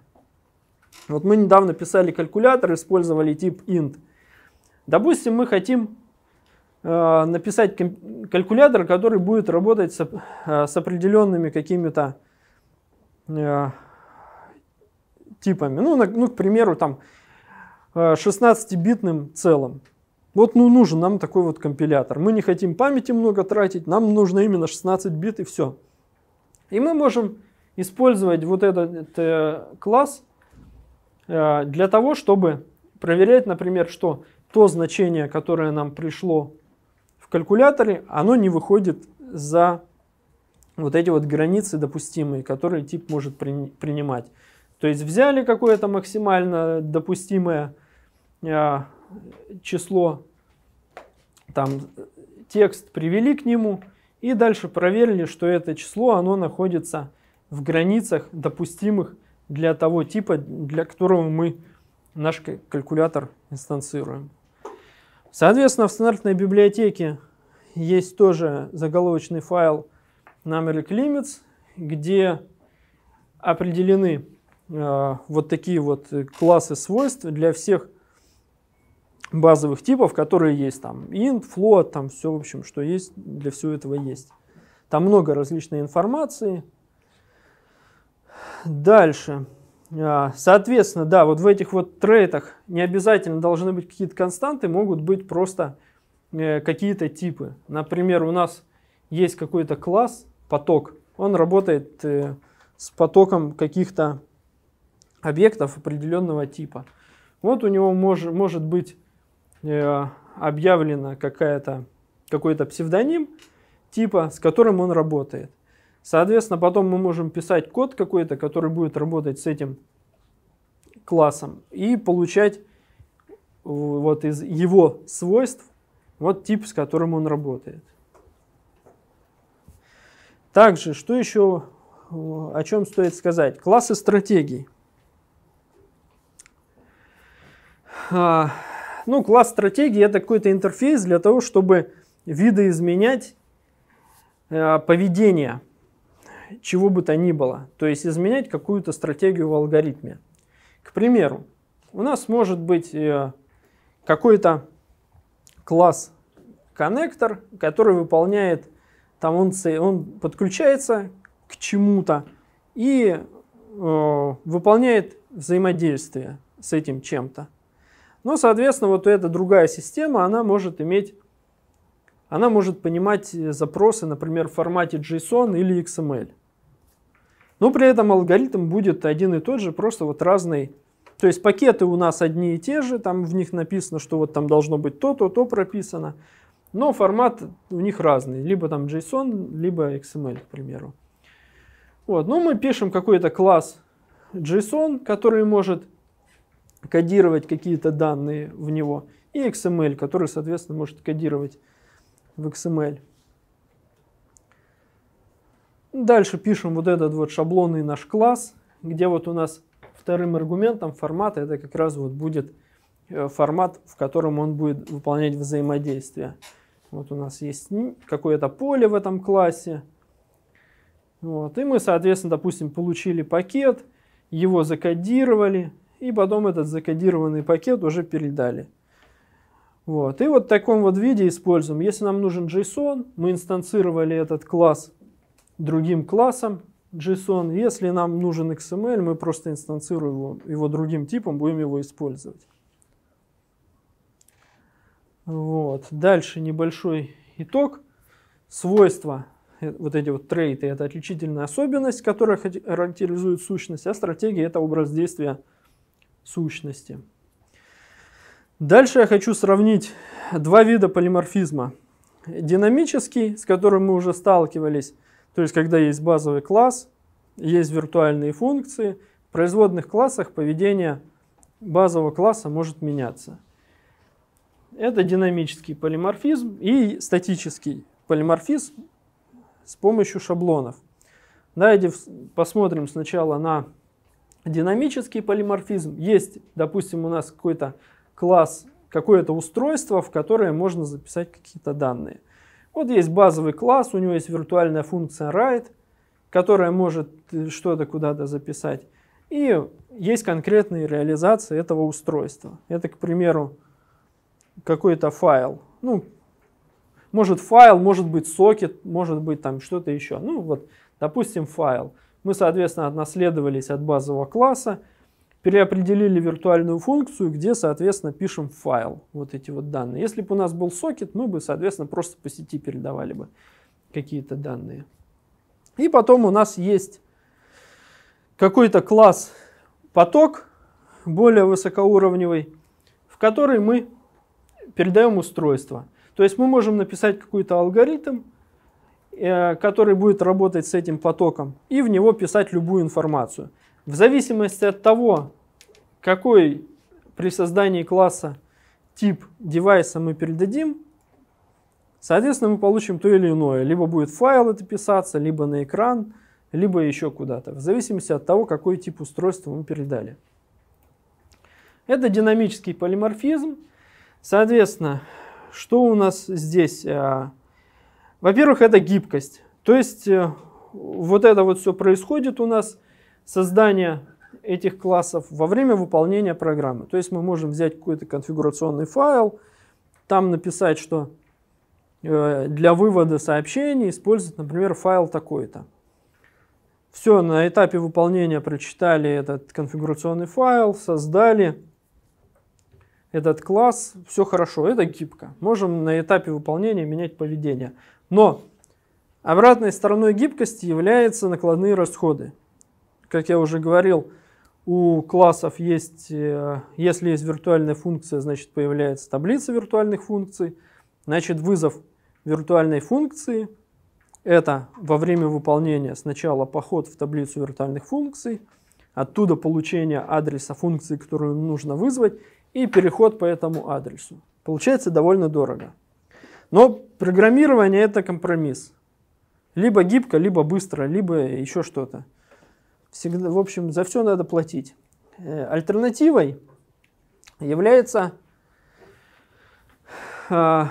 Вот мы недавно писали калькулятор, использовали тип int. Допустим, мы хотим э, написать калькулятор, который будет работать с, определенными какими-то типами. Ну, ну, к примеру, там 16-битным целым. Вот ну, нужен нам такой вот компилятор. Мы не хотим памяти много тратить, нам нужно именно 16 бит и все. И мы можем использовать вот этот э, класс э, для того, чтобы проверять, например, что то значение, которое нам пришло в калькуляторе, оно не выходит за вот эти вот границы допустимые, которые тип может при, принимать. То есть взяли какое-то максимально допустимое э, число, там текст привели к нему и дальше проверили, что это число, оно находится в границах допустимых для того типа, для которого мы наш калькулятор инстанцируем. Соответственно, в стандартной библиотеке есть тоже заголовочный файл numeric limits, где определены э, вот такие вот классы свойств для всех базовых типов, которые есть там. Int, float, там все, в общем, что есть, для всего этого есть. Там много различной информации. Дальше. А, соответственно, да, вот в этих вот трейтах не обязательно должны быть какие-то константы, могут быть просто э, какие-то типы. Например, у нас есть какой-то класс, поток, он работает э, с потоком каких-то объектов определенного типа. Вот у него мож, может быть Э, объявлено какая-то какой-то псевдоним типа, с которым он работает. Соответственно, потом мы можем писать код какой-то, который будет работать с этим классом и получать вот из его свойств вот тип, с которым он работает. Также, что еще, о чем стоит сказать? Классы стратегий. А, ну, класс стратегии это какой-то интерфейс для того, чтобы видоизменять э, поведение чего бы то ни было. То есть изменять какую-то стратегию в алгоритме. К примеру, у нас может быть э, какой-то класс коннектор, который выполняет, там он, он подключается к чему-то и э, выполняет взаимодействие с этим чем-то. Но, соответственно, вот эта другая система, она может иметь, она может понимать э, запросы, например, в формате JSON или XML. Но при этом алгоритм будет один и тот же, просто вот разный. То есть пакеты у нас одни и те же, там в них написано, что вот там должно быть то, то, то прописано. Но формат у них разный, либо там JSON, либо XML, к примеру. Вот, ну мы пишем какой-то класс JSON, который может кодировать какие-то данные в него, и XML, который, соответственно, может кодировать в XML. Дальше пишем вот этот вот шаблонный наш класс, где вот у нас вторым аргументом формата это как раз вот будет э, формат, в котором он будет выполнять взаимодействие. Вот у нас есть какое-то поле в этом классе. Вот. И мы, соответственно, допустим, получили пакет, его закодировали, и потом этот закодированный пакет уже передали. Вот. И вот в таком вот виде используем. Если нам нужен JSON, мы инстанцировали этот класс другим классом JSON. Если нам нужен XML, мы просто инстанцируем его, его другим типом, будем его использовать. Вот. Дальше небольшой итог. Свойства, э, вот эти вот трейты, это отличительная особенность, которая характеризует сущность, а стратегия это образ действия сущности. Дальше я хочу сравнить два вида полиморфизма. Динамический, с которым мы уже сталкивались, то есть когда есть базовый класс, есть виртуальные функции, в производных классах поведение базового класса может меняться. Это динамический полиморфизм и статический полиморфизм с помощью шаблонов. Давайте посмотрим сначала на Динамический полиморфизм. Есть, допустим, у нас какой-то класс, какое-то устройство, в которое можно записать какие-то данные. Вот есть базовый класс, у него есть виртуальная функция write, которая может э, что-то куда-то записать. И есть конкретные реализации этого устройства. Это, к примеру, какой-то файл. Ну, может файл, может быть сокет, может быть там что-то еще. Ну вот, допустим, файл. Мы, соответственно, отнаследовались от базового класса, переопределили виртуальную функцию, где, соответственно, пишем файл, вот эти вот данные. Если бы у нас был сокет, мы бы, соответственно, просто по сети передавали бы какие-то данные. И потом у нас есть какой-то класс поток, более высокоуровневый, в который мы передаем устройство. То есть мы можем написать какой-то алгоритм, Э, который будет работать с этим потоком, и в него писать любую информацию. В зависимости от того, какой при создании класса тип девайса мы передадим, соответственно, мы получим то или иное. Либо будет файл это писаться, либо на экран, либо еще куда-то. В зависимости от того, какой тип устройства мы передали. Это динамический полиморфизм. Соответственно, что у нас здесь? А, во-первых, это гибкость. То есть э, вот это вот все происходит у нас, создание этих классов во время выполнения программы. То есть мы можем взять какой-то конфигурационный файл, там написать, что э, для вывода сообщений использовать, например, файл такой-то. Все, на этапе выполнения прочитали этот конфигурационный файл, создали этот класс, все хорошо, это гибко. Можем на этапе выполнения менять поведение. Но обратной стороной гибкости являются накладные расходы. Как я уже говорил, у классов есть, э, если есть виртуальная функция, значит появляется таблица виртуальных функций. Значит вызов виртуальной функции – это во время выполнения сначала поход в таблицу виртуальных функций, оттуда получение адреса функции, которую нужно вызвать, и переход по этому адресу. Получается довольно дорого. Но программирование это компромисс. Либо гибко, либо быстро, либо еще что-то. Всегда, в общем, за все надо платить. Э, альтернативой является э,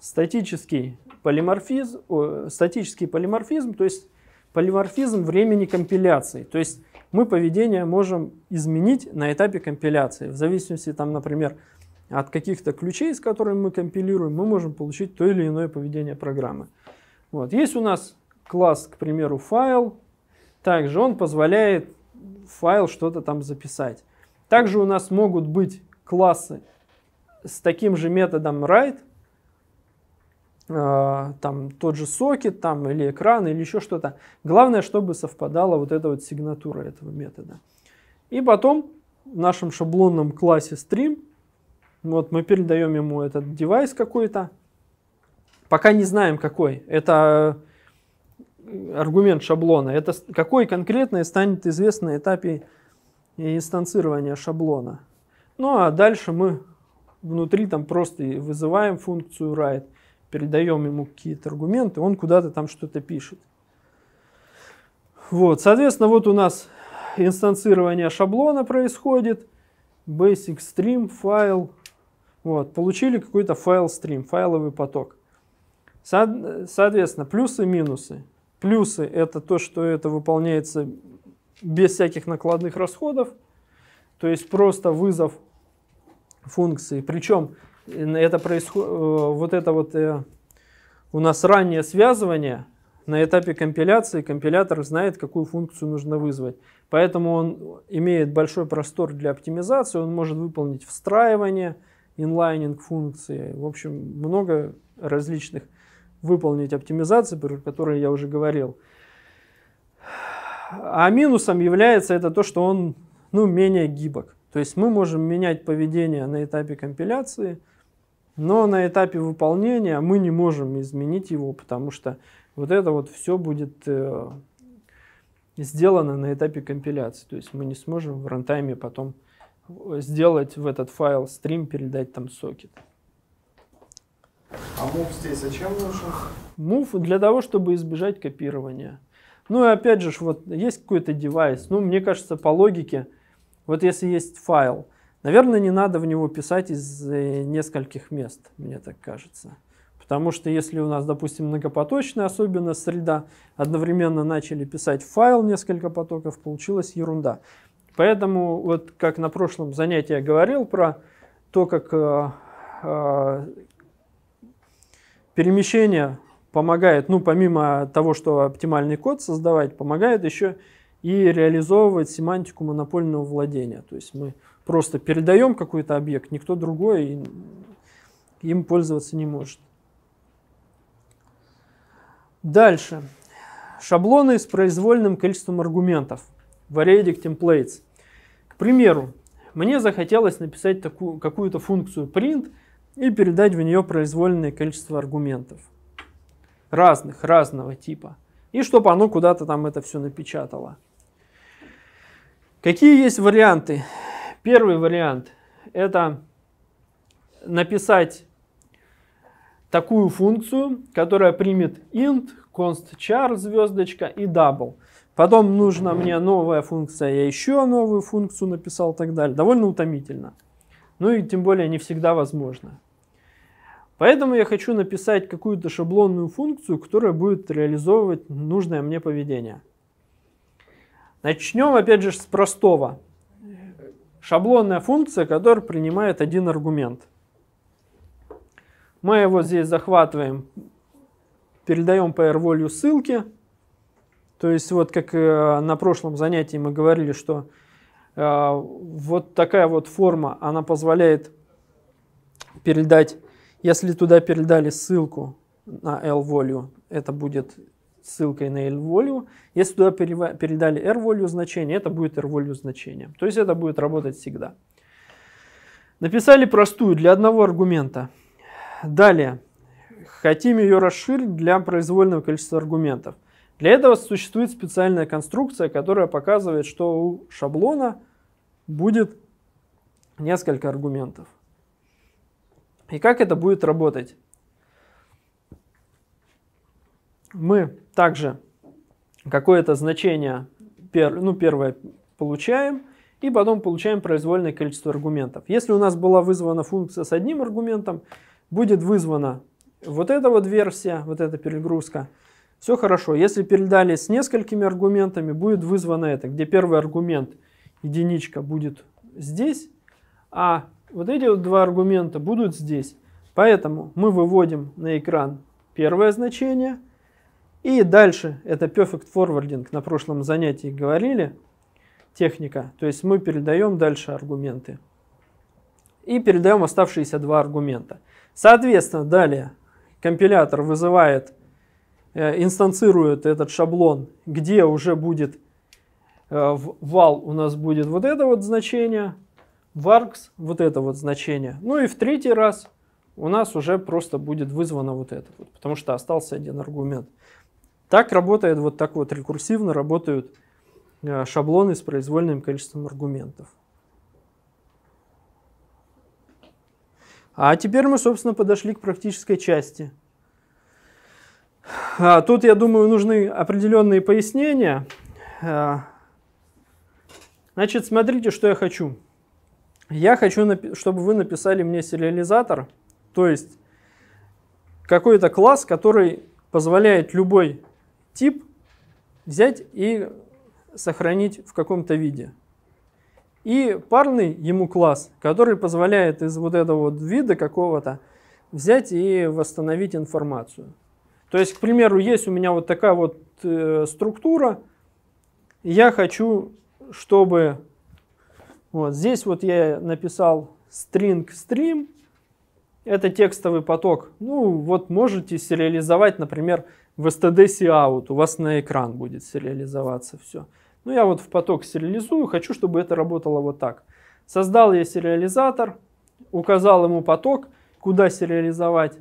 статический полиморфизм, э, статический полиморфизм, то есть полиморфизм времени компиляции. То есть мы поведение можем изменить на этапе компиляции. В зависимости, там, например, от каких-то ключей, с которыми мы компилируем, мы можем получить то или иное поведение программы. Вот. Есть у нас класс, к примеру, файл. Также он позволяет файл что-то там записать. Также у нас могут быть классы с таким же методом write, а, там тот же сокет, там или экран, или еще что-то. Главное, чтобы совпадала вот эта вот сигнатура этого метода. И потом в нашем шаблонном классе stream вот мы передаем ему этот девайс какой-то. Пока не знаем какой. Это э, аргумент шаблона. Это какой конкретный станет известно на этапе инстанцирования шаблона. Ну а дальше мы внутри там просто вызываем функцию write, передаем ему какие-то аргументы, он куда-то там что-то пишет. Вот, соответственно, вот у нас инстанцирование шаблона происходит, basic stream файл, вот, получили какой-то файл-стрим, файловый поток. соответственно, плюсы и минусы. Плюсы – это то, что это выполняется без всяких накладных расходов, то есть просто вызов функции. Причем э, это происходит, э, вот это вот э, у нас раннее связывание на этапе компиляции, компилятор знает, какую функцию нужно вызвать. Поэтому он имеет большой простор для оптимизации, он может выполнить встраивание – инлайнинг функции. В общем, много различных выполнить оптимизаций, про которые я уже говорил. А минусом является это то, что он ну, менее гибок. То есть мы можем менять поведение на этапе компиляции, но на этапе выполнения мы не можем изменить его, потому что вот это вот все будет э, сделано на этапе компиляции. То есть мы не сможем в рантайме потом сделать в этот файл стрим, передать там сокет. А мув здесь зачем нужен? Мув для того, чтобы избежать копирования. Ну и опять же, вот есть какой-то девайс. Ну, мне кажется, по логике, вот если есть файл, наверное, не надо в него писать из э, нескольких мест, мне так кажется. Потому что если у нас, допустим, многопоточная, особенно среда, одновременно начали писать файл несколько потоков, получилась ерунда. Поэтому, вот как на прошлом занятии я говорил про то, как э, э, перемещение помогает, ну, помимо того, что оптимальный код создавать, помогает еще и реализовывать семантику монопольного владения. То есть мы просто передаем какой-то объект, никто другой им пользоваться не может. Дальше. Шаблоны с произвольным количеством аргументов – Variadic Templates. К примеру, мне захотелось написать такую, какую-то функцию print и передать в нее произвольное количество аргументов. Разных, разного типа. И чтобы оно куда-то там это все напечатало. Какие есть варианты? Первый вариант – это написать такую функцию, которая примет int, const char, звездочка и double – Потом нужна мне новая функция, я еще новую функцию написал и так далее. Довольно утомительно. Ну и тем более не всегда возможно. Поэтому я хочу написать какую-то шаблонную функцию, которая будет реализовывать нужное мне поведение. Начнем опять же с простого. Шаблонная функция, которая принимает один аргумент. Мы его здесь захватываем, передаем по AirVolue ссылки, ссылки то есть вот как э, на прошлом занятии мы говорили, что э, вот такая вот форма, она позволяет передать, если туда передали ссылку на L-волю, это будет ссылкой на L-волю. Если туда передали R-волю значение, это будет R-волю значение. То есть это будет работать всегда. Написали простую для одного аргумента. Далее, хотим ее расширить для произвольного количества аргументов. Для этого существует специальная конструкция, которая показывает, что у шаблона будет несколько аргументов. И как это будет работать? Мы также какое-то значение, ну, первое получаем, и потом получаем произвольное количество аргументов. Если у нас была вызвана функция с одним аргументом, будет вызвана вот эта вот версия, вот эта перегрузка – все хорошо. Если передали с несколькими аргументами, будет вызвано это, где первый аргумент, единичка, будет здесь, а вот эти вот два аргумента будут здесь. Поэтому мы выводим на экран первое значение. И дальше, это perfect forwarding, на прошлом занятии говорили, техника. То есть мы передаем дальше аргументы. И передаем оставшиеся два аргумента. Соответственно, далее компилятор вызывает Э, инстанцирует этот шаблон, где уже будет э, в вал у нас будет вот это вот значение, в args вот это вот значение. Ну и в третий раз у нас уже просто будет вызвано вот это, вот, потому что остался один аргумент. Так работает вот так вот рекурсивно работают э, шаблоны с произвольным количеством аргументов. А теперь мы, собственно, подошли к практической части – а тут, я думаю, нужны определенные пояснения. А, значит, смотрите, что я хочу. Я хочу, чтобы вы написали мне сериализатор, то есть какой-то класс, который позволяет любой тип взять и сохранить в каком-то виде. И парный ему класс, который позволяет из вот этого вот вида какого-то взять и восстановить информацию. То есть, к примеру, есть у меня вот такая вот э, структура. Я хочу, чтобы вот здесь вот я написал string stream. Это текстовый поток. Ну, вот можете сериализовать, например, в std cout. У вас на экран будет сериализоваться все. Ну, я вот в поток сериализую. Хочу, чтобы это работало вот так. Создал я сериализатор, указал ему поток, куда сериализовать.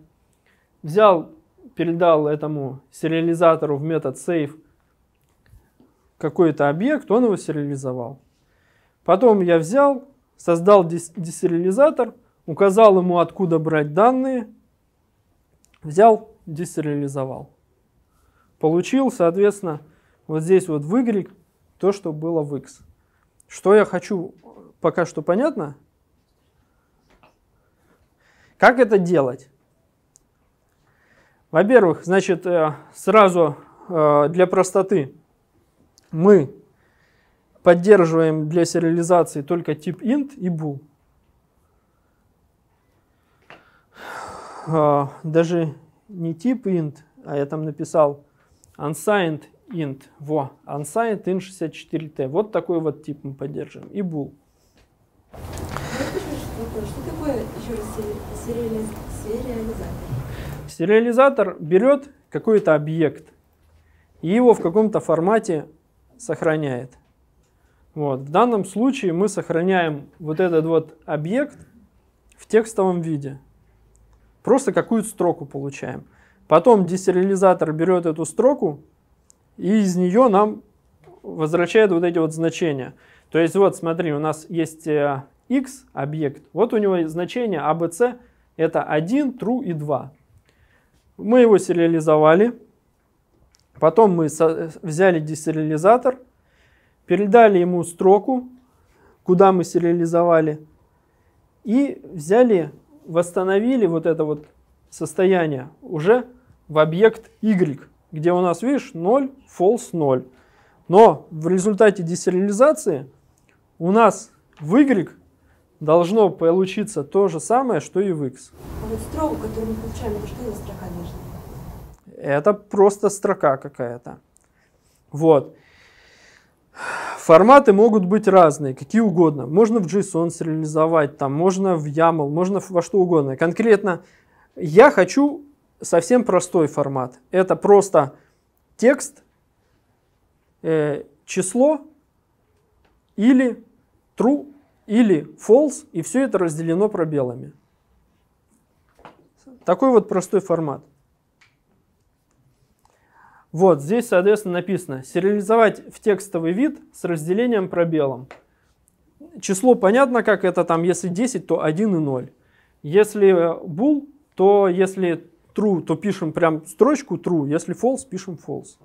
Взял передал этому сериализатору в метод save какой-то объект, он его сериализовал. Потом я взял, создал десериализатор, указал ему, откуда брать данные, взял, десериализовал. Получил, соответственно, вот здесь вот в Y то, что было в X. Что я хочу, пока что понятно? Как это делать? Во-первых, значит, э, сразу э, для простоты мы поддерживаем для сериализации только тип int и bool. Э, даже не тип int, а я там написал unsigned int, во, unsigned int64t. Вот такой вот тип мы поддерживаем, и bool. Что такое еще раз сериализация? Сериализатор берет какой-то объект и его в каком-то формате сохраняет. Вот. В данном случае мы сохраняем вот этот вот объект в текстовом виде. Просто какую-то строку получаем. Потом десериализатор берет эту строку и из нее нам возвращает вот эти вот значения. То есть вот смотри, у нас есть x э, объект, вот у него значение abc а это 1, true и 2. Мы его сериализовали, потом мы взяли десериализатор, передали ему строку, куда мы сериализовали, и взяли, восстановили вот это вот состояние уже в объект Y, где у нас, видишь, 0, false 0. Но в результате десериализации у нас в Y должно получиться то же самое, что и в x. А вот строку, которую мы получаем, это что за строка должна? Это просто строка какая-то. Вот. Форматы могут быть разные, какие угодно. Можно в JSON сериализовать, там, можно в YAML, можно во что угодно. Конкретно я хочу совсем простой формат. Это просто текст, э, число или true или false, и все это разделено пробелами. Такой вот простой формат. Вот, здесь, соответственно, написано «Сериализовать в текстовый вид с разделением пробелом». Число понятно, как это там, если 10, то 1 и 0. Если bool, то если true, то пишем прям строчку true, если false, пишем false.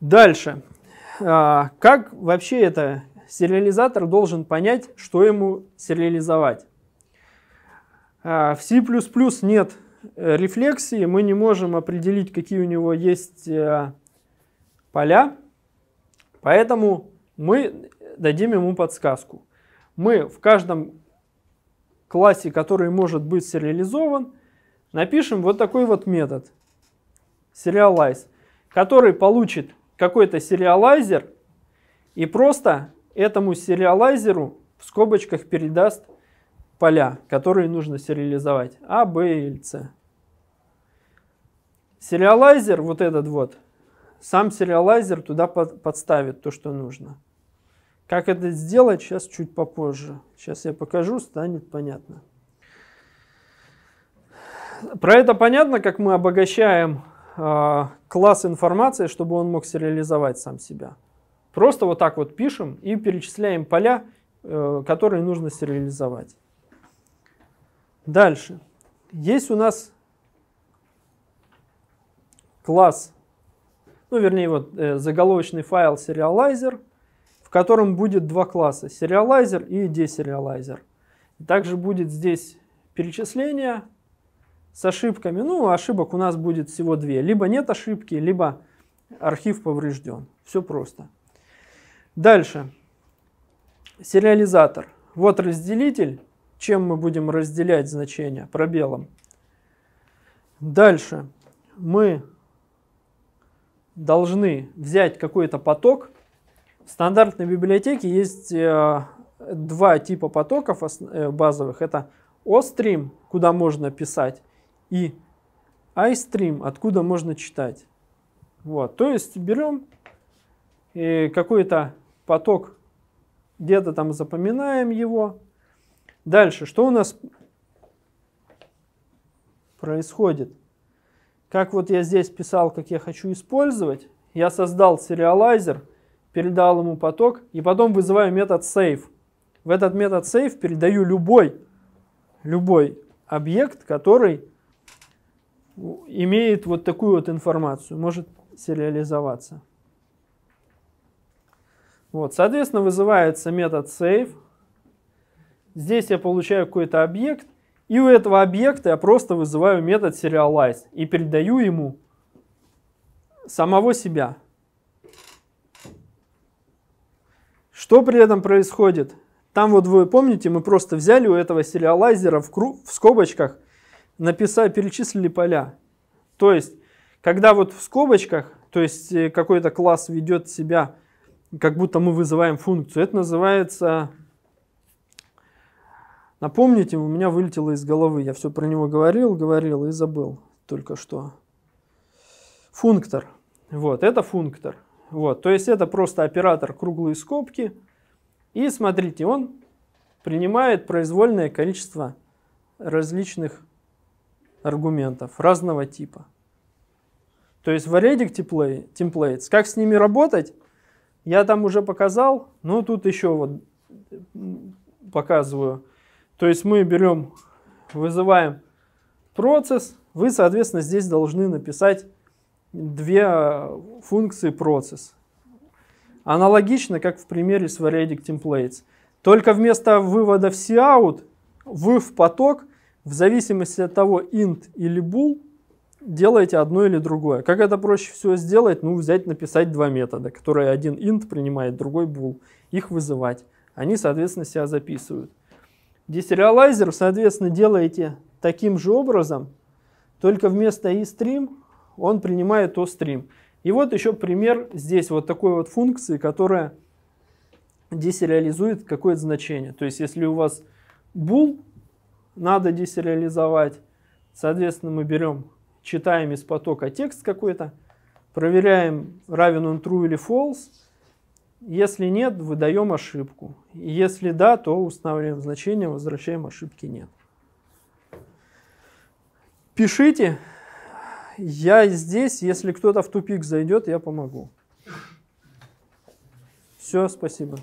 Дальше. А, как вообще это Сериализатор должен понять, что ему сериализовать. А, в C++ нет э, рефлексии, мы не можем определить, какие у него есть э, поля, поэтому мы дадим ему подсказку. Мы в каждом классе, который может быть сериализован, напишем вот такой вот метод serialize, который получит какой-то сериалайзер и просто этому сериалайзеру в скобочках передаст поля, которые нужно сериализовать. А, Б или С. Сериалайзер, вот этот вот, сам сериалайзер туда подставит то, что нужно. Как это сделать, сейчас чуть попозже. Сейчас я покажу, станет понятно. Про это понятно, как мы обогащаем э, класс информации, чтобы он мог сериализовать сам себя. Просто вот так вот пишем и перечисляем поля, э, которые нужно стерилизовать. Дальше. Есть у нас класс, ну вернее вот э, заголовочный файл serializer, в котором будет два класса, serializer и deserializer. Также будет здесь перечисление с ошибками. Ну, ошибок у нас будет всего две. Либо нет ошибки, либо архив поврежден. Все просто. Дальше. Сериализатор. Вот разделитель, чем мы будем разделять значения пробелом. Дальше мы должны взять какой-то поток. В стандартной библиотеке есть э, два типа потоков э, базовых. Это OStream, куда можно писать, и iStream, откуда можно читать. Вот, то есть берем э, какой-то поток, где-то там запоминаем его. Дальше, что у нас происходит? Как вот я здесь писал, как я хочу использовать, я создал сериалайзер, передал ему поток, и потом вызываю метод save. В этот метод save передаю любой, любой объект, который имеет вот такую вот информацию, может сериализоваться. Вот, соответственно, вызывается метод save. Здесь я получаю какой-то объект, и у этого объекта я просто вызываю метод serialize и передаю ему самого себя. Что при этом происходит? Там вот вы помните, мы просто взяли у этого сериалайзера в, кру... в скобочках, написали, перечислили поля. То есть, когда вот в скобочках, то есть э, какой-то класс ведет себя как будто мы вызываем функцию. Это называется... Напомните, у меня вылетело из головы. Я все про него говорил, говорил и забыл только что. Функтор. Вот, это функтор. Вот, то есть это просто оператор круглые скобки. И смотрите, он принимает произвольное количество различных аргументов разного типа. То есть в Reddick templates, как с ними работать – я там уже показал, но тут еще вот показываю. То есть мы берем, вызываем процесс. Вы, соответственно, здесь должны написать две а, функции процесс. Аналогично, как в примере с Variadic Templates. Только вместо вывода в cout вы в поток, в зависимости от того, int или bool, делаете одно или другое. Как это проще всего сделать? Ну, взять, написать два метода, которые один int принимает, другой bool. Их вызывать. Они, соответственно, себя записывают. Десериалайзер, соответственно, делаете таким же образом, только вместо isStream он принимает oStream. И вот еще пример здесь вот такой вот функции, которая десериализует какое-то значение. То есть, если у вас bool надо десериализовать, соответственно, мы берем читаем из потока текст какой-то, проверяем, равен он true или false. Если нет, выдаем ошибку. Если да, то устанавливаем значение, возвращаем ошибки нет. Пишите. Я здесь, если кто-то в тупик зайдет, я помогу. Все, спасибо.